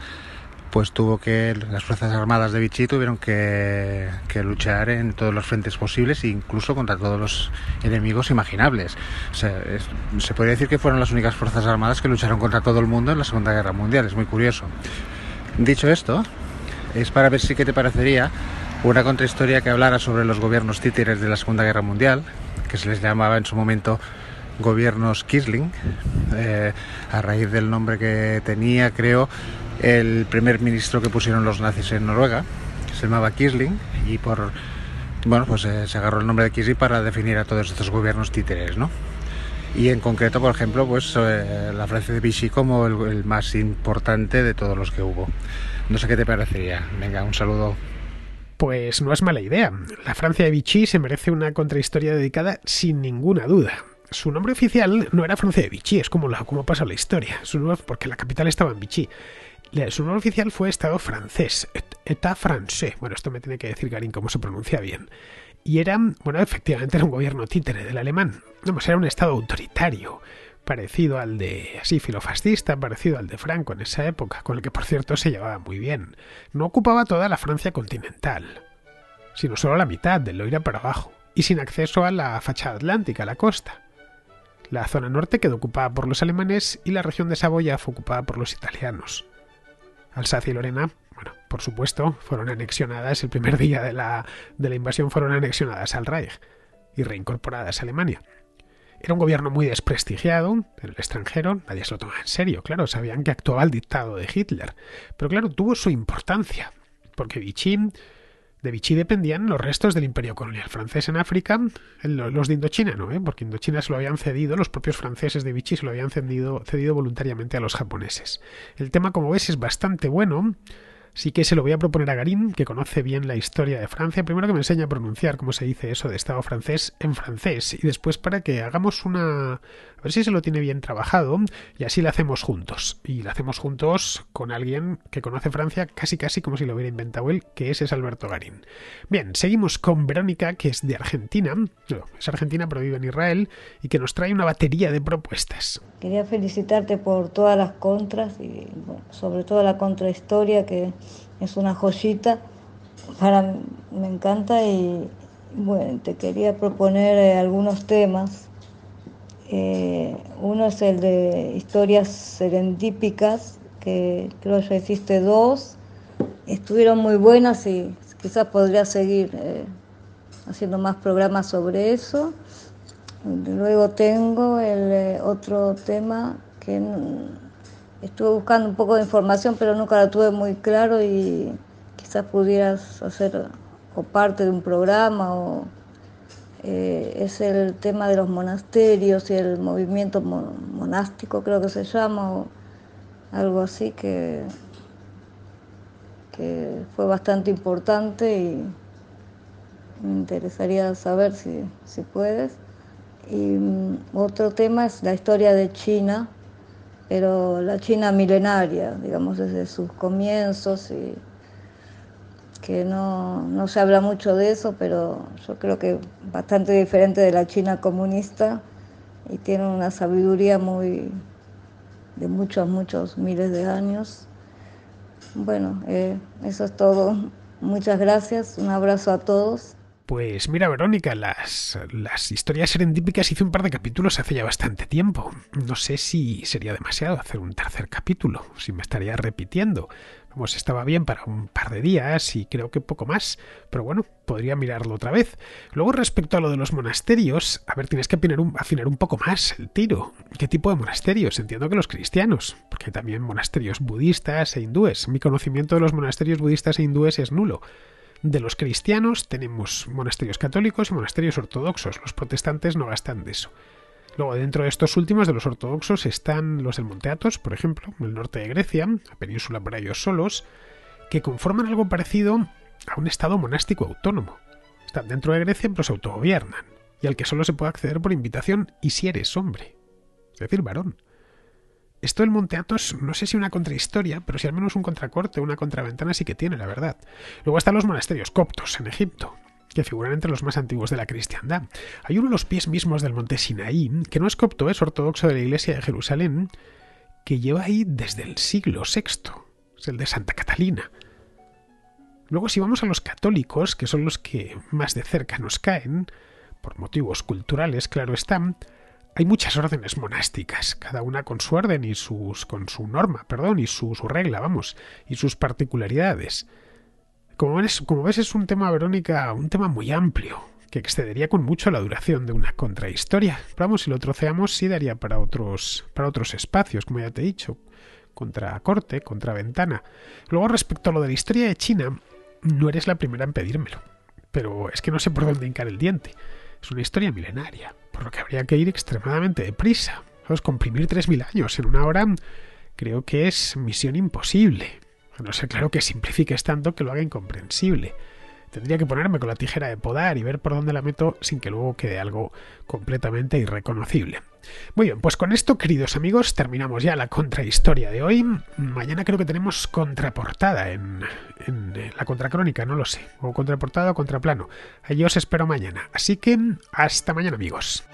pues tuvo que las fuerzas armadas de Vichy tuvieron que, luchar en todos los frentes posibles e incluso contra todos los enemigos imaginables. se podría decir que fueron las únicas fuerzas armadas que lucharon contra todo el mundo en la Segunda Guerra Mundial. Es muy curioso. Dicho esto, es para ver si qué te parecería una contrahistoria que hablara sobre los gobiernos títeres de la Segunda Guerra Mundial, que se les llamaba en su momento gobiernos Kirling, eh, a raíz del nombre que tenía, creo, el primer ministro que pusieron los nazis en Noruega, que se llamaba Kirling, y por bueno, pues eh, se agarró el nombre de Kirling para definir a todos estos gobiernos títeres, ¿no? Y en concreto, por ejemplo, pues eh, la frase de Vichy como el más importante de todos los que hubo. No sé qué te parecería. Venga, un saludo. Pues no es mala idea. La Francia de Vichy se merece una contrahistoria dedicada sin ninguna duda. Su nombre oficial no era Francia de Vichy, es como, la, como pasa la historia, su, porque la capital estaba en Vichy. Su nombre oficial fue Estado francés, État français. Bueno, esto me tiene que decir Garín cómo se pronuncia bien. Y era, bueno, efectivamente era un gobierno títere del alemán. No, era un Estado autoritario parecido al de, así, filofascista, parecido al de Franco en esa época, con el que por cierto se llevaba muy bien. No ocupaba toda la Francia continental, sino solo la mitad, del Loira para abajo, y sin acceso a la fachada atlántica, a la costa. La zona norte quedó ocupada por los alemanes y la región de Saboya fue ocupada por los italianos. Alsacia y Lorena, bueno, por supuesto, fueron anexionadas el primer día de la, de la invasión, fueron anexionadas al Reich y reincorporadas a Alemania. Era un gobierno muy desprestigiado en el extranjero, nadie se lo tomaba en serio, claro, sabían que actuaba el dictado de Hitler, pero claro, tuvo su importancia, porque Vichy, de Vichy dependían los restos del imperio colonial francés en África, los de Indochina no, ¿eh? porque Indochina se lo habían cedido, los propios franceses de Vichy se lo habían cedido, cedido voluntariamente a los japoneses. El tema, como ves, es bastante bueno, sí que se lo voy a proponer a Garín, que conoce bien la historia de Francia, primero que me enseñe a pronunciar cómo se dice eso de Estado francés en francés, y después para que hagamos una... a ver si se lo tiene bien trabajado, y así lo hacemos juntos. Y lo hacemos juntos con alguien que conoce Francia casi casi como si lo hubiera inventado él, que ese es Alberto Garín. Bien, seguimos con Verónica, que es de Argentina, es argentina pero vive en Israel, y que nos trae una batería de propuestas. Quería felicitarte por todas las contras, y sobre todo la contrahistoria que es una joyita, para, me encanta y bueno, te quería proponer eh, algunos temas. Eh, uno es el de historias serendípicas, que creo ya hiciste dos, estuvieron muy buenas y quizás podría seguir eh, haciendo más programas sobre eso. Luego tengo el otro tema que Estuve buscando un poco de información, pero nunca la tuve muy claro y quizás pudieras hacer o parte de un programa o eh, es el tema de los monasterios y el movimiento monástico creo que se llama o algo así que, fue bastante importante y me interesaría saber si puedes. Y mm, otro tema es la historia de China, pero la China milenaria, digamos, desde sus comienzos, y que no, se habla mucho de eso, pero yo creo que es bastante diferente de la China comunista y tiene una sabiduría muy de muchos, muchos miles de años. Bueno, eh, eso es todo. Muchas gracias, un abrazo a todos. Pues mira, Verónica, las, las historias serendípicas hice un par de capítulos hace ya bastante tiempo. No sé si sería demasiado hacer un tercer capítulo, si me estaría repitiendo. Vamos, pues estaba bien para un par de días y creo que poco más, pero bueno, podría mirarlo otra vez. Luego, respecto a lo de los monasterios, a ver, tienes que afinar un, afinar un poco más el tiro. ¿Qué tipo de monasterios? Entiendo que los cristianos, porque también monasterios budistas e hindúes. Mi conocimiento de los monasterios budistas e hindúes es nulo. De los cristianos tenemos monasterios católicos y monasterios ortodoxos. Los protestantes no gastan de eso. Luego, dentro de estos últimos, de los ortodoxos, están los del monteatos por ejemplo, en el norte de Grecia, la península para ellos solos, que conforman algo parecido a un estado monástico autónomo. Están dentro de Grecia, pero se autogobiernan, y al que solo se puede acceder por invitación y si eres hombre, es decir, varón. Esto del Monte Athos, no sé si una contrahistoria, pero si al menos un contracorte, una contraventana sí que tiene, la verdad. Luego están los monasterios coptos en Egipto, que figuran entre los más antiguos de la cristiandad. Hay uno de los pies mismos del monte Sinaí, que no es copto, es ortodoxo de la iglesia de Jerusalén, que lleva ahí desde el siglo VI, es el de Santa Catalina. Luego si vamos a los católicos, que son los que más de cerca nos caen, por motivos culturales, claro están, hay muchas órdenes monásticas, cada una con su orden y sus con su norma, perdón, y su, regla, vamos, y sus particularidades. Como ves, como ves, es un tema, Verónica, un tema muy amplio, que excedería con mucho la duración de una contrahistoria. vamos, si lo troceamos, sí daría para otros, para otros espacios, como ya te he dicho, contra corte, contra ventana. Luego, respecto a lo de la historia de China, no eres la primera en pedírmelo, pero es que no sé por dónde hincar el diente. Es una historia milenaria por lo que habría que ir extremadamente deprisa. ¿Sabes? Comprimir 3.000 años en una hora creo que es misión imposible. A no ser claro que simplifiques tanto que lo haga incomprensible. Tendría que ponerme con la tijera de podar y ver por dónde la meto sin que luego quede algo completamente irreconocible. Muy bien, pues con esto, queridos amigos, terminamos ya la contrahistoria de hoy. Mañana creo que tenemos contraportada en, la contracrónica, no lo sé. O contraportada o contraplano. Allí os espero mañana. Así que hasta mañana, amigos.